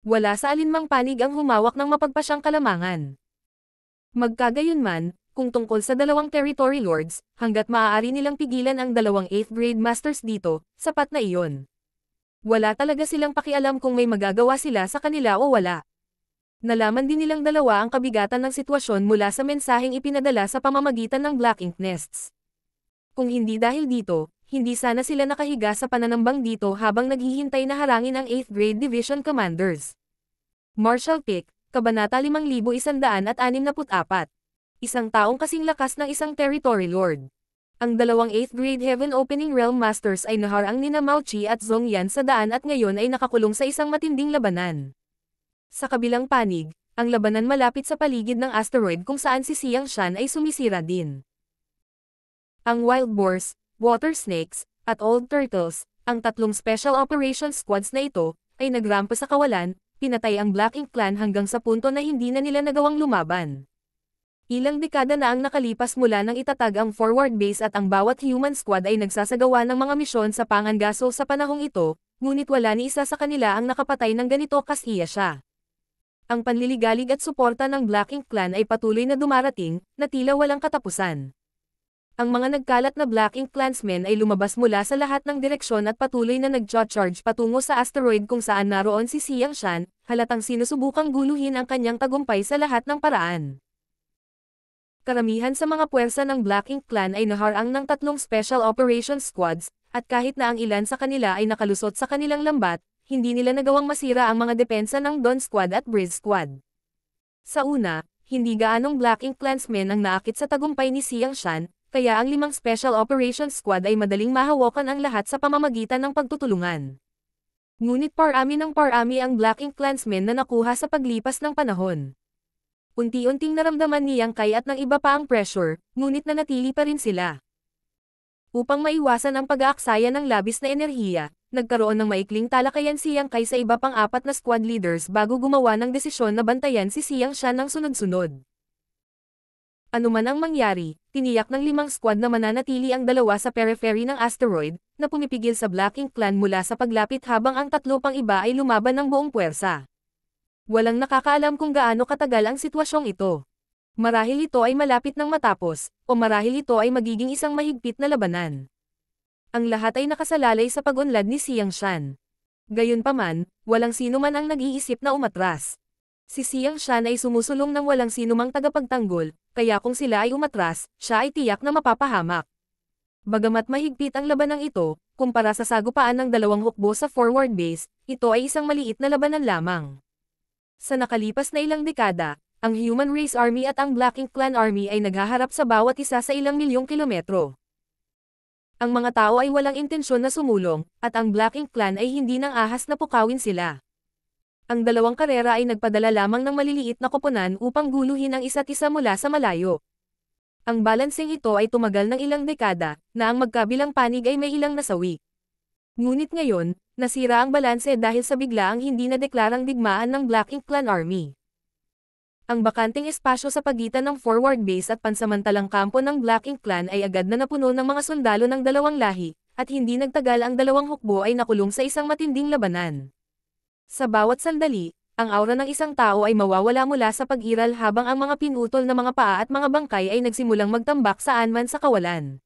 Wala sa alinmang panig ang humawak ng mapagpasyang kalamangan. Magkagayunman, kung tungkol sa dalawang territory lords, hanggat maaari nilang pigilan ang dalawang 8th grade masters dito, sapat na iyon. Wala talaga silang pakialam kung may magagawa sila sa kanila o wala. Nalaman din nilang dalawa ang kabigatan ng sitwasyon mula sa mensaheng ipinadala sa pamamagitan ng Black Ink Nests kung hindi dahil dito, hindi sana sila nakahiga sa pananambang dito habang naghihintay na harangin ang 8th Grade Division Commanders. Marshall Pick, Kabanata 5164 Isang taong kasing lakas ng isang Territory Lord. Ang dalawang 8th grade Heaven Opening Realm Masters ay naharang ni Namauchi at Zongyan sa daan at ngayon ay nakakulong sa isang matinding labanan. Sa kabilang panig, ang labanan malapit sa paligid ng asteroid kung saan si Siang Shan ay sumisira din ang wild boars, water snakes, at old turtles, ang tatlong special operations squads na ito, ay nagrampa sa kawalan, pinatay ang Black Ink Clan hanggang sa punto na hindi na nila nagawang lumaban. Ilang dekada na ang nakalipas mula nang itatag ang forward base at ang bawat human squad ay nagsasagawa ng mga misyon sa pangangaso sa panahong ito, ngunit wala ni isa sa kanila ang nakapatay ng ganito kasiya siya. Ang panliligalig at suporta ng Black Ink Clan ay patuloy na dumarating, na tila walang katapusan ang mga nagkalat na Black Ink Clansmen ay lumabas mula sa lahat ng direksyon at patuloy na nag-charge patungo sa asteroid kung saan naroon si Xiang Shan, halatang sinusubukang guluhin ang kanyang tagumpay sa lahat ng paraan. Karamihan sa mga puwersa ng Black Ink Clan ay naharang ng tatlong Special Operations Squads, at kahit na ang ilan sa kanila ay nakalusot sa kanilang lambat, hindi nila nagawang masira ang mga depensa ng Dawn Squad at Bridge Squad. Sa una, hindi gaanong Black Ink Clansmen ang naakit sa tagumpay ni Xiang Shan, kaya ang limang Special Operations Squad ay madaling mahawakan ang lahat sa pamamagitan ng pagtutulungan. Ngunit parami ng parami ang Black Ink Clansmen na nakuha sa paglipas ng panahon. Unti-unting naramdaman Yang Kai at ng iba pa ang pressure, ngunit nanatili pa rin sila. Upang maiwasan ang pag-aaksaya ng labis na enerhiya, nagkaroon ng maikling talakayan si Yang Kai sa iba pang apat na squad leaders bago gumawa ng desisyon na bantayan si Siyang Shan ng sunod-sunod. Anuman ang mangyari, tiniyak ng limang squad na mananatili ang dalawa sa periphery ng asteroid, na pumipigil sa Black Ink Clan mula sa paglapit habang ang tatlo pang iba ay lumaban ng buong puwersa. Walang nakakaalam kung gaano katagal ang sitwasyong ito. Marahil ito ay malapit ng matapos, o marahil ito ay magiging isang mahigpit na labanan. Ang lahat ay nakasalalay sa pagunlad ni Siang Shan. Gayunpaman, walang sino man ang nag-iisip na umatras. Si Siang Shan ay sumusulong ng walang sinumang tagapagtanggol, kaya kung sila ay umatras, siya ay tiyak na mapapahamak. Bagamat mahigpit ang labanang ito, kumpara sa sagupaan ng dalawang hukbo sa forward base, ito ay isang maliit na labanan lamang. Sa nakalipas na ilang dekada, ang Human Race Army at ang Black Ink Clan Army ay naghaharap sa bawat isa sa ilang milyong kilometro. Ang mga tao ay walang intensyon na sumulong, at ang Black Ink Clan ay hindi nang ahas na pukawin sila ang dalawang karera ay nagpadala lamang ng maliliit na koponan upang guluhin ang isa't isa mula sa malayo. Ang balancing ito ay tumagal ng ilang dekada, na ang magkabilang panig ay may ilang nasawi. Ngunit ngayon, nasira ang balanse dahil sa bigla ang hindi na deklarang digmaan ng Black Ink Clan Army. Ang bakanting espasyo sa pagitan ng forward base at pansamantalang kampo ng Black Ink Clan ay agad na napuno ng mga sundalo ng dalawang lahi, at hindi nagtagal ang dalawang hukbo ay nakulong sa isang matinding labanan. Sa bawat sandali, ang aura ng isang tao ay mawawala mula sa pag-iral habang ang mga pinutol na mga paa at mga bangkay ay nagsimulang magtambak saan man sa kawalan.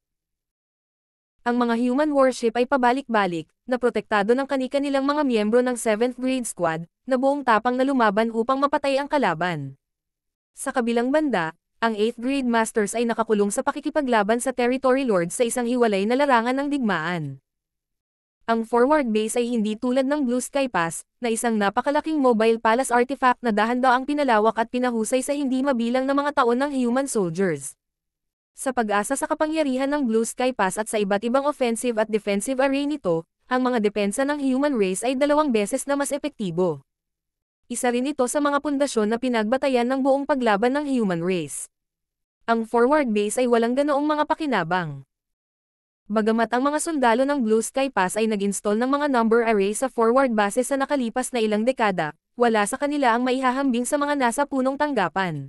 Ang mga human worship ay pabalik-balik, na protektado ng kanika nilang mga miyembro ng 7th grade squad, na buong tapang na lumaban upang mapatay ang kalaban. Sa kabilang banda, ang 8th grade masters ay nakakulong sa pakikipaglaban sa territory lord sa isang hiwalay na larangan ng digmaan. Ang forward base ay hindi tulad ng Blue Sky Pass, na isang napakalaking mobile palace artifact na dahan-daw ang pinalawak at pinahusay sa hindi mabilang na mga taon ng human soldiers. Sa pag-asa sa kapangyarihan ng Blue Sky Pass at sa iba't ibang offensive at defensive array nito, ang mga depensa ng human race ay dalawang beses na mas epektibo. Isa rin ito sa mga pundasyon na pinagbatayan ng buong paglaban ng human race. Ang forward base ay walang ganoong mga pakinabang. Bagamat ang mga sundalo ng Blue Sky Pass ay nag-install ng mga number array sa forward base sa nakalipas na ilang dekada, wala sa kanila ang maihahambing sa mga nasa punong tanggapan.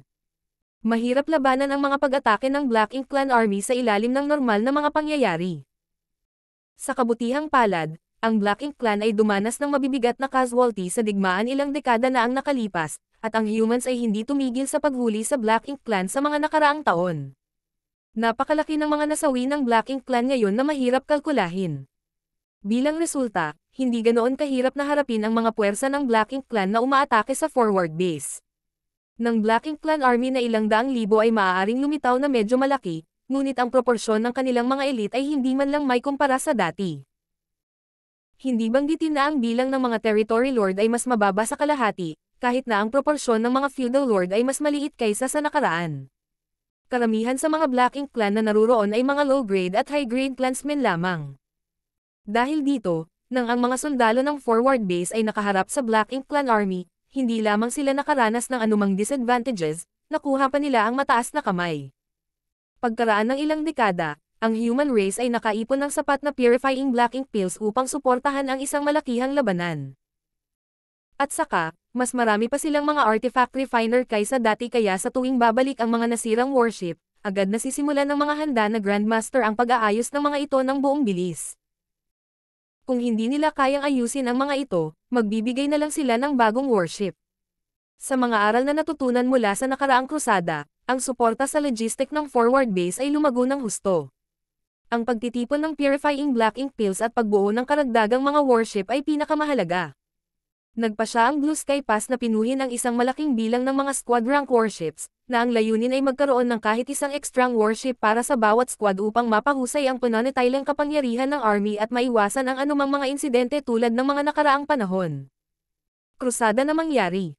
Mahirap labanan ang mga pag-atake ng Black Ink Clan Army sa ilalim ng normal na mga pangyayari. Sa kabutihang palad, ang Black Ink Clan ay dumanas ng mabibigat na casualty sa digmaan ilang dekada na ang nakalipas, at ang humans ay hindi tumigil sa paghuli sa Black Ink Clan sa mga nakaraang taon. Napakalaki ng mga nasawi ng Black Ink Clan ngayon na mahirap kalkulahin. Bilang resulta, hindi ganoon kahirap na harapin ang mga puwersa ng Black Ink Clan na umaatake sa forward base. Nang Black Ink Clan Army na ilang daang libo ay maaaring lumitaw na medyo malaki, ngunit ang proporsyon ng kanilang mga elite ay hindi man lang may kumpara sa dati. Hindi banggitin na ang bilang ng mga territory lord ay mas mababa sa kalahati, kahit na ang proporsyon ng mga feudal lord ay mas maliit kaysa sa nakaraan karamihan sa mga Black Ink clan na naruroon ay mga low-grade at high-grade clansmen lamang. Dahil dito, nang ang mga sundalo ng forward base ay nakaharap sa Black Ink clan army, hindi lamang sila nakaranas ng anumang disadvantages, nakuha pa nila ang mataas na kamay. Pagkaraan ng ilang dekada, ang human race ay nakaipon ng sapat na purifying black ink pills upang suportahan ang isang malakihang labanan. At saka, mas marami pa silang mga artifact refiner kaysa dati kaya sa tuwing babalik ang mga nasirang warship, agad na sisimulan ng mga handa na Grandmaster ang pag-aayos ng mga ito ng buong bilis. Kung hindi nila kayang ayusin ang mga ito, magbibigay na lang sila ng bagong warship. Sa mga aral na natutunan mula sa nakaraang krusada, ang suporta sa logistic ng forward base ay lumago ng husto. Ang pagtitipon ng purifying black ink pills at pagbuo ng karagdagang mga warship ay pinakamahalaga. Nagpa siya ang Blue Sky Pass na pinuhin ang isang malaking bilang ng mga squad rank warships, na ang layunin ay magkaroon ng kahit isang extra warship para sa bawat squad upang mapahusay ang pananatilang kapangyarihan ng army at maiwasan ang anumang mga insidente tulad ng mga nakaraang panahon. Krusada na mangyari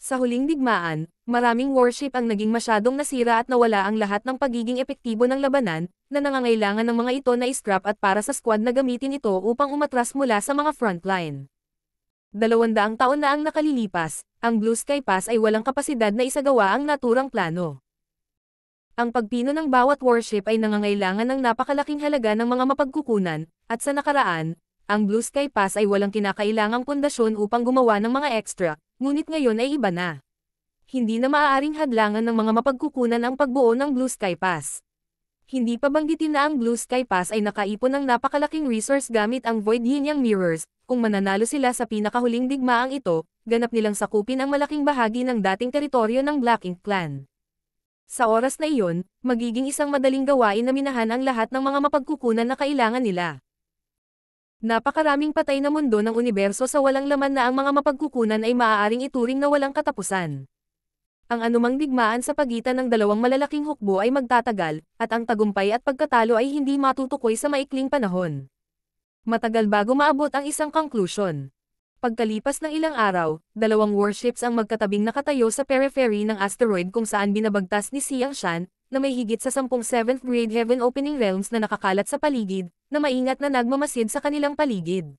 Sa huling digmaan, maraming warship ang naging masyadong nasira at nawala ang lahat ng pagiging epektibo ng labanan, na nangangailangan ng mga ito na scrap at para sa squad na gamitin ito upang umatras mula sa mga frontline dalawandaang taon na ang nakalilipas, ang Blue Sky Pass ay walang kapasidad na isagawa ang naturang plano. Ang pagpino ng bawat warship ay nangangailangan ng napakalaking halaga ng mga mapagkukunan, at sa nakaraan, ang Blue Sky Pass ay walang kinakailangang pundasyon upang gumawa ng mga extra, ngunit ngayon ay iba na. Hindi na maaaring hadlangan ng mga mapagkukunan ang pagbuo ng Blue Sky Pass. Hindi pa banggitin na ang Blue Sky Pass ay nakaipon ng napakalaking resource gamit ang Void Yin Yang Mirrors, kung mananalo sila sa pinakahuling digmaang ito, ganap nilang sakupin ang malaking bahagi ng dating teritoryo ng Black Ink Clan. Sa oras na iyon, magiging isang madaling gawain na minahan ang lahat ng mga mapagkukunan na kailangan nila. Napakaraming patay na mundo ng universo sa walang laman na ang mga mapagkukunan ay maaaring ituring na walang katapusan. Ang anumang digmaan sa pagitan ng dalawang malalaking hukbo ay magtatagal, at ang tagumpay at pagkatalo ay hindi matutukoy sa maikling panahon. Matagal bago maabot ang isang conclusion. Pagkalipas ng ilang araw, dalawang warships ang magkatabing nakatayo sa periphery ng asteroid kung saan binabagtas ni Siang Shan, na may higit sa 10 7th grade heaven opening realms na nakakalat sa paligid, na maingat na nagmamasid sa kanilang paligid.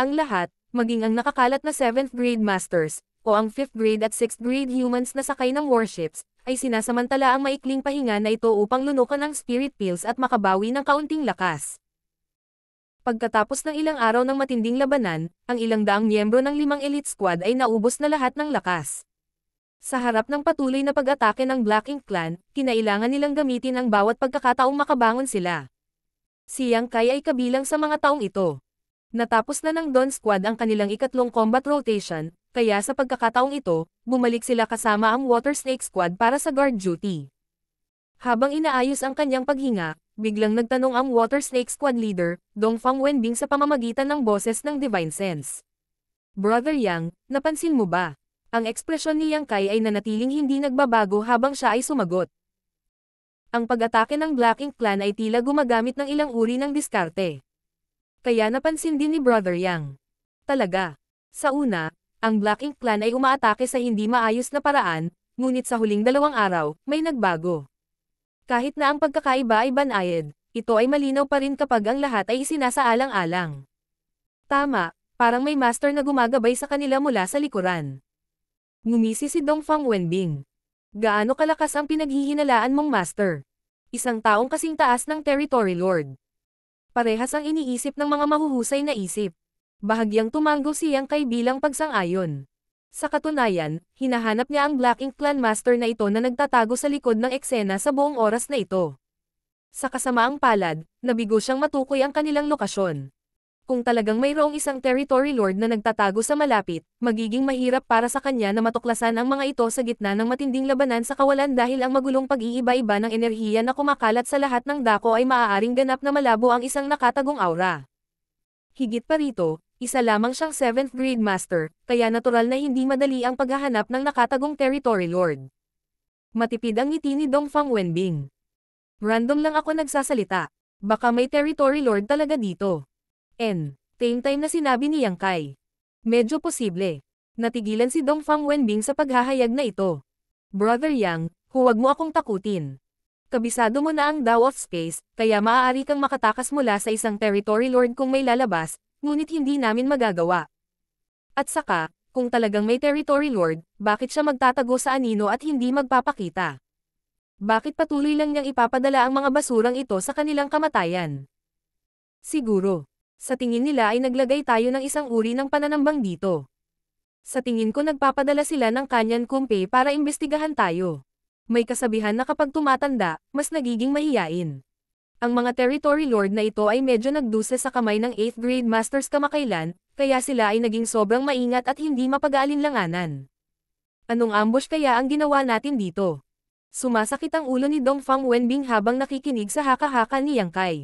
Ang lahat, maging ang nakakalat na 7th grade masters, o ang 5th grade at 6th grade humans na sakay ng warships, ay sinasamantala ang maikling pahinga na ito upang lunukan ang spirit pills at makabawi ng kaunting lakas. Pagkatapos ng ilang araw ng matinding labanan, ang ilang daang miyembro ng limang elite squad ay naubos na lahat ng lakas. Sa harap ng patuloy na pag-atake ng Black Ink Clan, kinailangan nilang gamitin ang bawat pagkakataong makabangon sila. Si Yang Kai ay kabilang sa mga taong ito. Natapos na ng Don Squad ang kanilang ikatlong combat rotation, kaya sa pagkakataong ito, bumalik sila kasama ang Water Snake Squad para sa guard duty. Habang inaayos ang kanyang paghinga, biglang nagtanong ang Water Snake Squad leader, Dong Fang Wenbing sa pamamagitan ng boses ng Divine Sense. Brother Yang, napansin mo ba? Ang ekspresyon ni Yang Kai ay nanatiling hindi nagbabago habang siya ay sumagot. Ang pag-atake ng Black Ink Clan ay tila gumagamit ng ilang uri ng diskarte. Kaya napansin din ni Brother Yang. Talaga. Sa una, ang Black Ink Clan ay umaatake sa hindi maayos na paraan, ngunit sa huling dalawang araw, may nagbago. Kahit na ang pagkakaiba ay banayad, ito ay malinaw pa rin kapag ang lahat ay isinasaalang-alang. Tama, parang may master na gumagabay sa kanila mula sa likuran. Ngumisi si Dongfang Wenbing. Gaano kalakas ang pinaghihinalaan mong master? Isang taong kasing taas ng territory lord. Parehas ang iniisip ng mga mahuhusay na isip. Bahagyang tumango siyang kay bilang pagsang-ayon. Sa katunayan, hinahanap niya ang Black Ink Clan Master na ito na nagtatago sa likod ng eksena sa buong oras na ito. Sa kasamaang palad, nabigo siyang matukoy ang kanilang lokasyon. Kung talagang mayroong isang territory lord na nagtatago sa malapit, magiging mahirap para sa kanya na matuklasan ang mga ito sa gitna ng matinding labanan sa kawalan dahil ang magulong pag-iiba-iba ng enerhiya na kumakalat sa lahat ng dako ay maaaring ganap na malabo ang isang nakatagong aura. Higit pa rito, isa lamang siyang 7th grade master, kaya natural na hindi madali ang paghahanap ng nakatagong territory lord. Matipid ang ngiti ni Dongfang Wenbing. Random lang ako nagsasalita. Baka may territory lord talaga dito. N. Time-time na sinabi ni Yang Kai. Medyo posible. Natigilan si Dongfang Wenbing sa paghahayag na ito. Brother Yang, huwag mo akong takutin. Kabisado mo na ang Dao of Space, kaya maaari kang makatakas mula sa isang territory lord kung may lalabas, Ngunit hindi namin magagawa. At saka, kung talagang may territory lord, bakit siya magtatago sa anino at hindi magpapakita? Bakit patuloy lang niyang ipapadala ang mga basurang ito sa kanilang kamatayan? Siguro. Sa tingin nila ay naglagay tayo ng isang uri ng pananambang dito. Sa tingin ko nagpapadala sila ng kanyan kumpe para imbestigahan tayo. May kasabihan na kapag tumatanda, mas nagiging mahiyain. Ang mga territory lord na ito ay medyo nagdusa sa kamay ng 8th grade masters kamakailan, kaya sila ay naging sobrang maingat at hindi mapag-aalinlanganan. Anong ambush kaya ang ginawa natin dito? Sumasakit ang ulo ni Dong Fang Wenbing habang nakikinig sa haka-haka ni Yang Kai.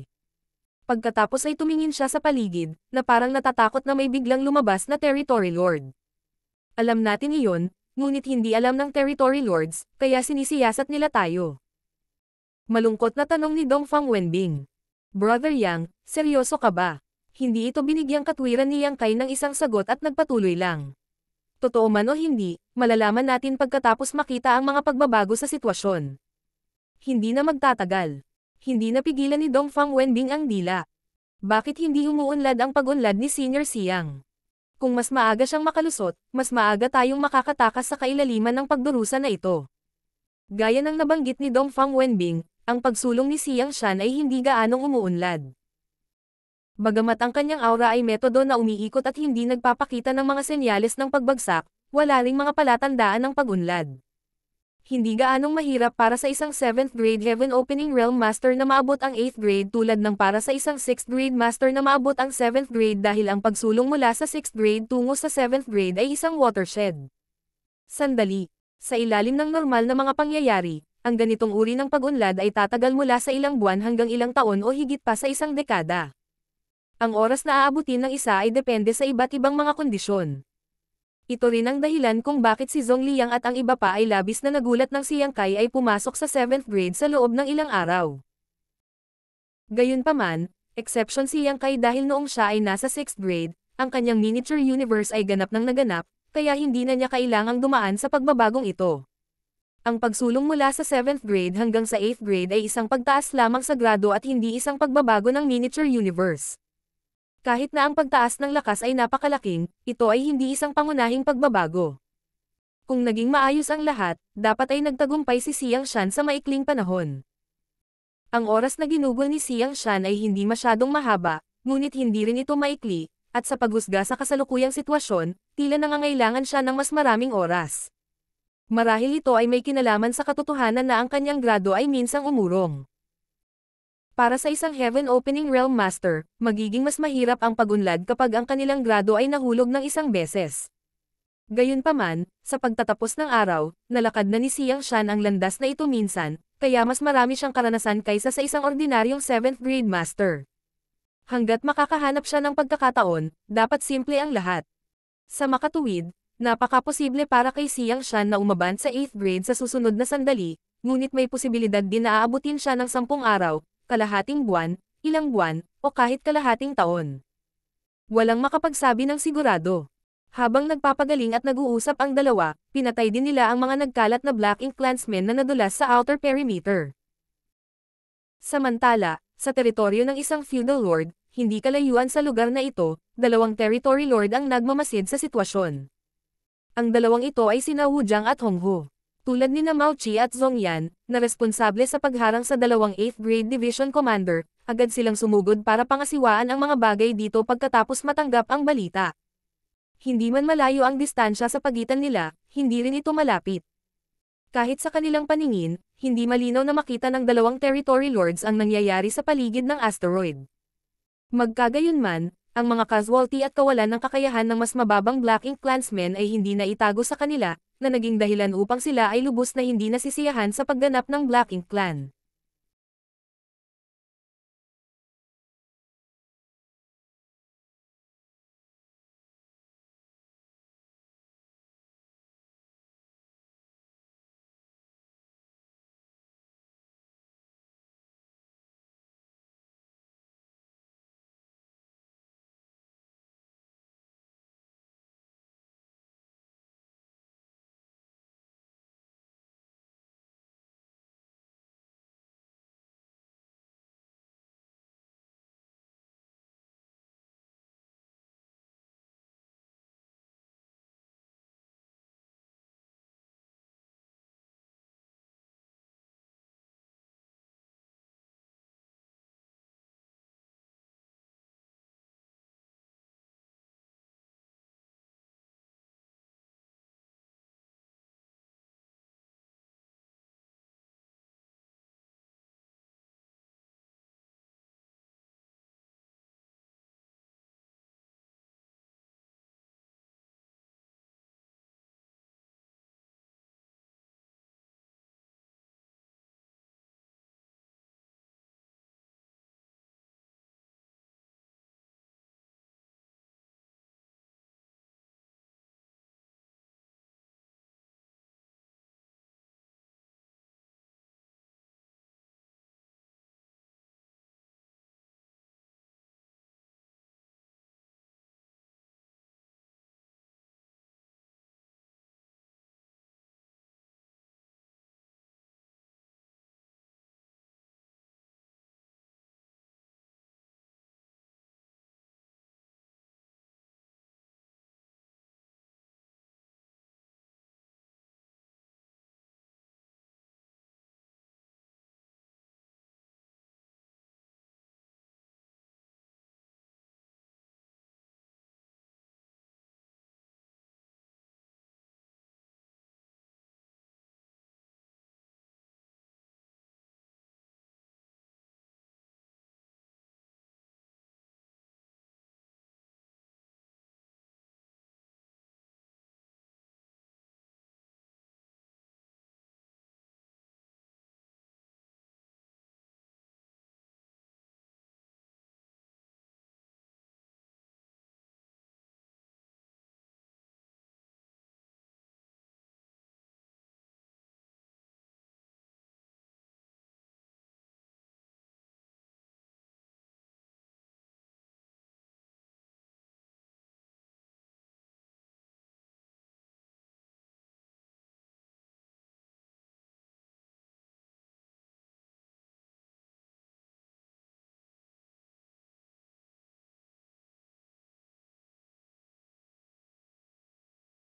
Pagkatapos ay tumingin siya sa paligid, na parang natatakot na may biglang lumabas na territory lord. Alam natin iyon, ngunit hindi alam ng territory lords, kaya sinisiyasat nila tayo. Malungkot na tanong ni Dongfang Wenbing. Brother Yang, seryoso ka ba? Hindi ito binigyang katwiran ni Yang Kai ng isang sagot at nagpatuloy lang. Totoo man o hindi, malalaman natin pagkatapos makita ang mga pagbabago sa sitwasyon. Hindi na magtatagal. Hindi napigilan ni Dongfang Wenbing ang dila. Bakit hindi umuunlad ang pag-unlad ni Senior Siyang? Kung mas maaga siyang makalusot, mas maaga tayong makakatakas sa kailaliman ng pagdurusa na ito. Gaya ng nabanggit ni Dongfang Wenbing, ang pagsulong ni Siang Shan ay hindi gaanong umuunlad. Bagamat ang kanyang aura ay metodo na umiikot at hindi nagpapakita ng mga senyales ng pagbagsak, wala ring mga palatandaan ng pagunlad. Hindi gaanong mahirap para sa isang 7th grade Heaven Opening Realm Master na maabot ang 8th grade tulad ng para sa isang 6th grade Master na maabot ang 7th grade dahil ang pagsulong mula sa 6th grade tungo sa 7th grade ay isang watershed. Sandali. Sa ilalim ng normal na mga pangyayari, ang ganitong uri ng pag-unlad ay tatagal mula sa ilang buwan hanggang ilang taon o higit pa sa isang dekada. Ang oras na aabutin ng isa ay depende sa iba't ibang mga kondisyon. Ito rin ang dahilan kung bakit si Zhong Liang at ang iba pa ay labis na nagulat ng si Yang Kai ay pumasok sa 7th grade sa loob ng ilang araw. Gayunpaman, exception si Yang Kai dahil noong siya ay nasa 6th grade, ang kanyang miniature universe ay ganap ng naganap, kaya hindi na niya kailangang dumaan sa pagbabagong ito. Ang pagsulong mula sa 7th grade hanggang sa 8th grade ay isang pagtaas lamang sa grado at hindi isang pagbabago ng miniature universe. Kahit na ang pagtaas ng lakas ay napakalaking, ito ay hindi isang pangunahing pagbabago. Kung naging maayos ang lahat, dapat ay nagtagumpay si Siang Shan sa maikling panahon. Ang oras na ginugol ni Siang Shan ay hindi masyadong mahaba, ngunit hindi rin ito maikli, at sa paghusga sa kasalukuyang sitwasyon, tila nangangailangan siya ng mas maraming oras. Marahil ito ay may kinalaman sa katotohanan na ang kanyang grado ay minsang umurong. Para sa isang Heaven Opening Realm Master, magiging mas mahirap ang pagunlad kapag ang kanilang grado ay nahulog ng isang beses. Gayunpaman, sa pagtatapos ng araw, nalakad na ni Siang Shan ang landas na ito minsan, kaya mas marami siyang karanasan kaysa sa isang ordinaryong 7th grade master. Hanggat makakahanap siya ng pagkakataon, dapat simple ang lahat. Sa makatuwid, Napakaposible para kay Siang Shan na umaban sa 8th grade sa susunod na sandali, ngunit may posibilidad din na aabutin siya ng 10 araw, kalahating buwan, ilang buwan, o kahit kalahating taon. Walang makapagsabi ng sigurado. Habang nagpapagaling at nag-uusap ang dalawa, pinatay din nila ang mga nagkalat na Black Ink Clansmen na nadulas sa outer perimeter. Samantala, sa teritoryo ng isang feudal lord, hindi kalayuan sa lugar na ito, dalawang territory lord ang nagmamasid sa sitwasyon. Ang dalawang ito ay sina Wu Jiang at Hong Ho. Tulad ni na Mao Chi at Zong Yan, na responsable sa pagharang sa dalawang 8th grade division commander, agad silang sumugod para pangasiwaan ang mga bagay dito pagkatapos matanggap ang balita. Hindi man malayo ang distansya sa pagitan nila, hindi rin ito malapit. Kahit sa kanilang paningin, hindi malinaw na makita ng dalawang territory lords ang nangyayari sa paligid ng asteroid. Magkagayon man, ang mga casualty at kawalan ng kakayahan ng mas mababang Black Ink Clansmen ay hindi na itago sa kanila, na naging dahilan upang sila ay lubos na hindi nasisiyahan sa pagganap ng Black Ink Clan.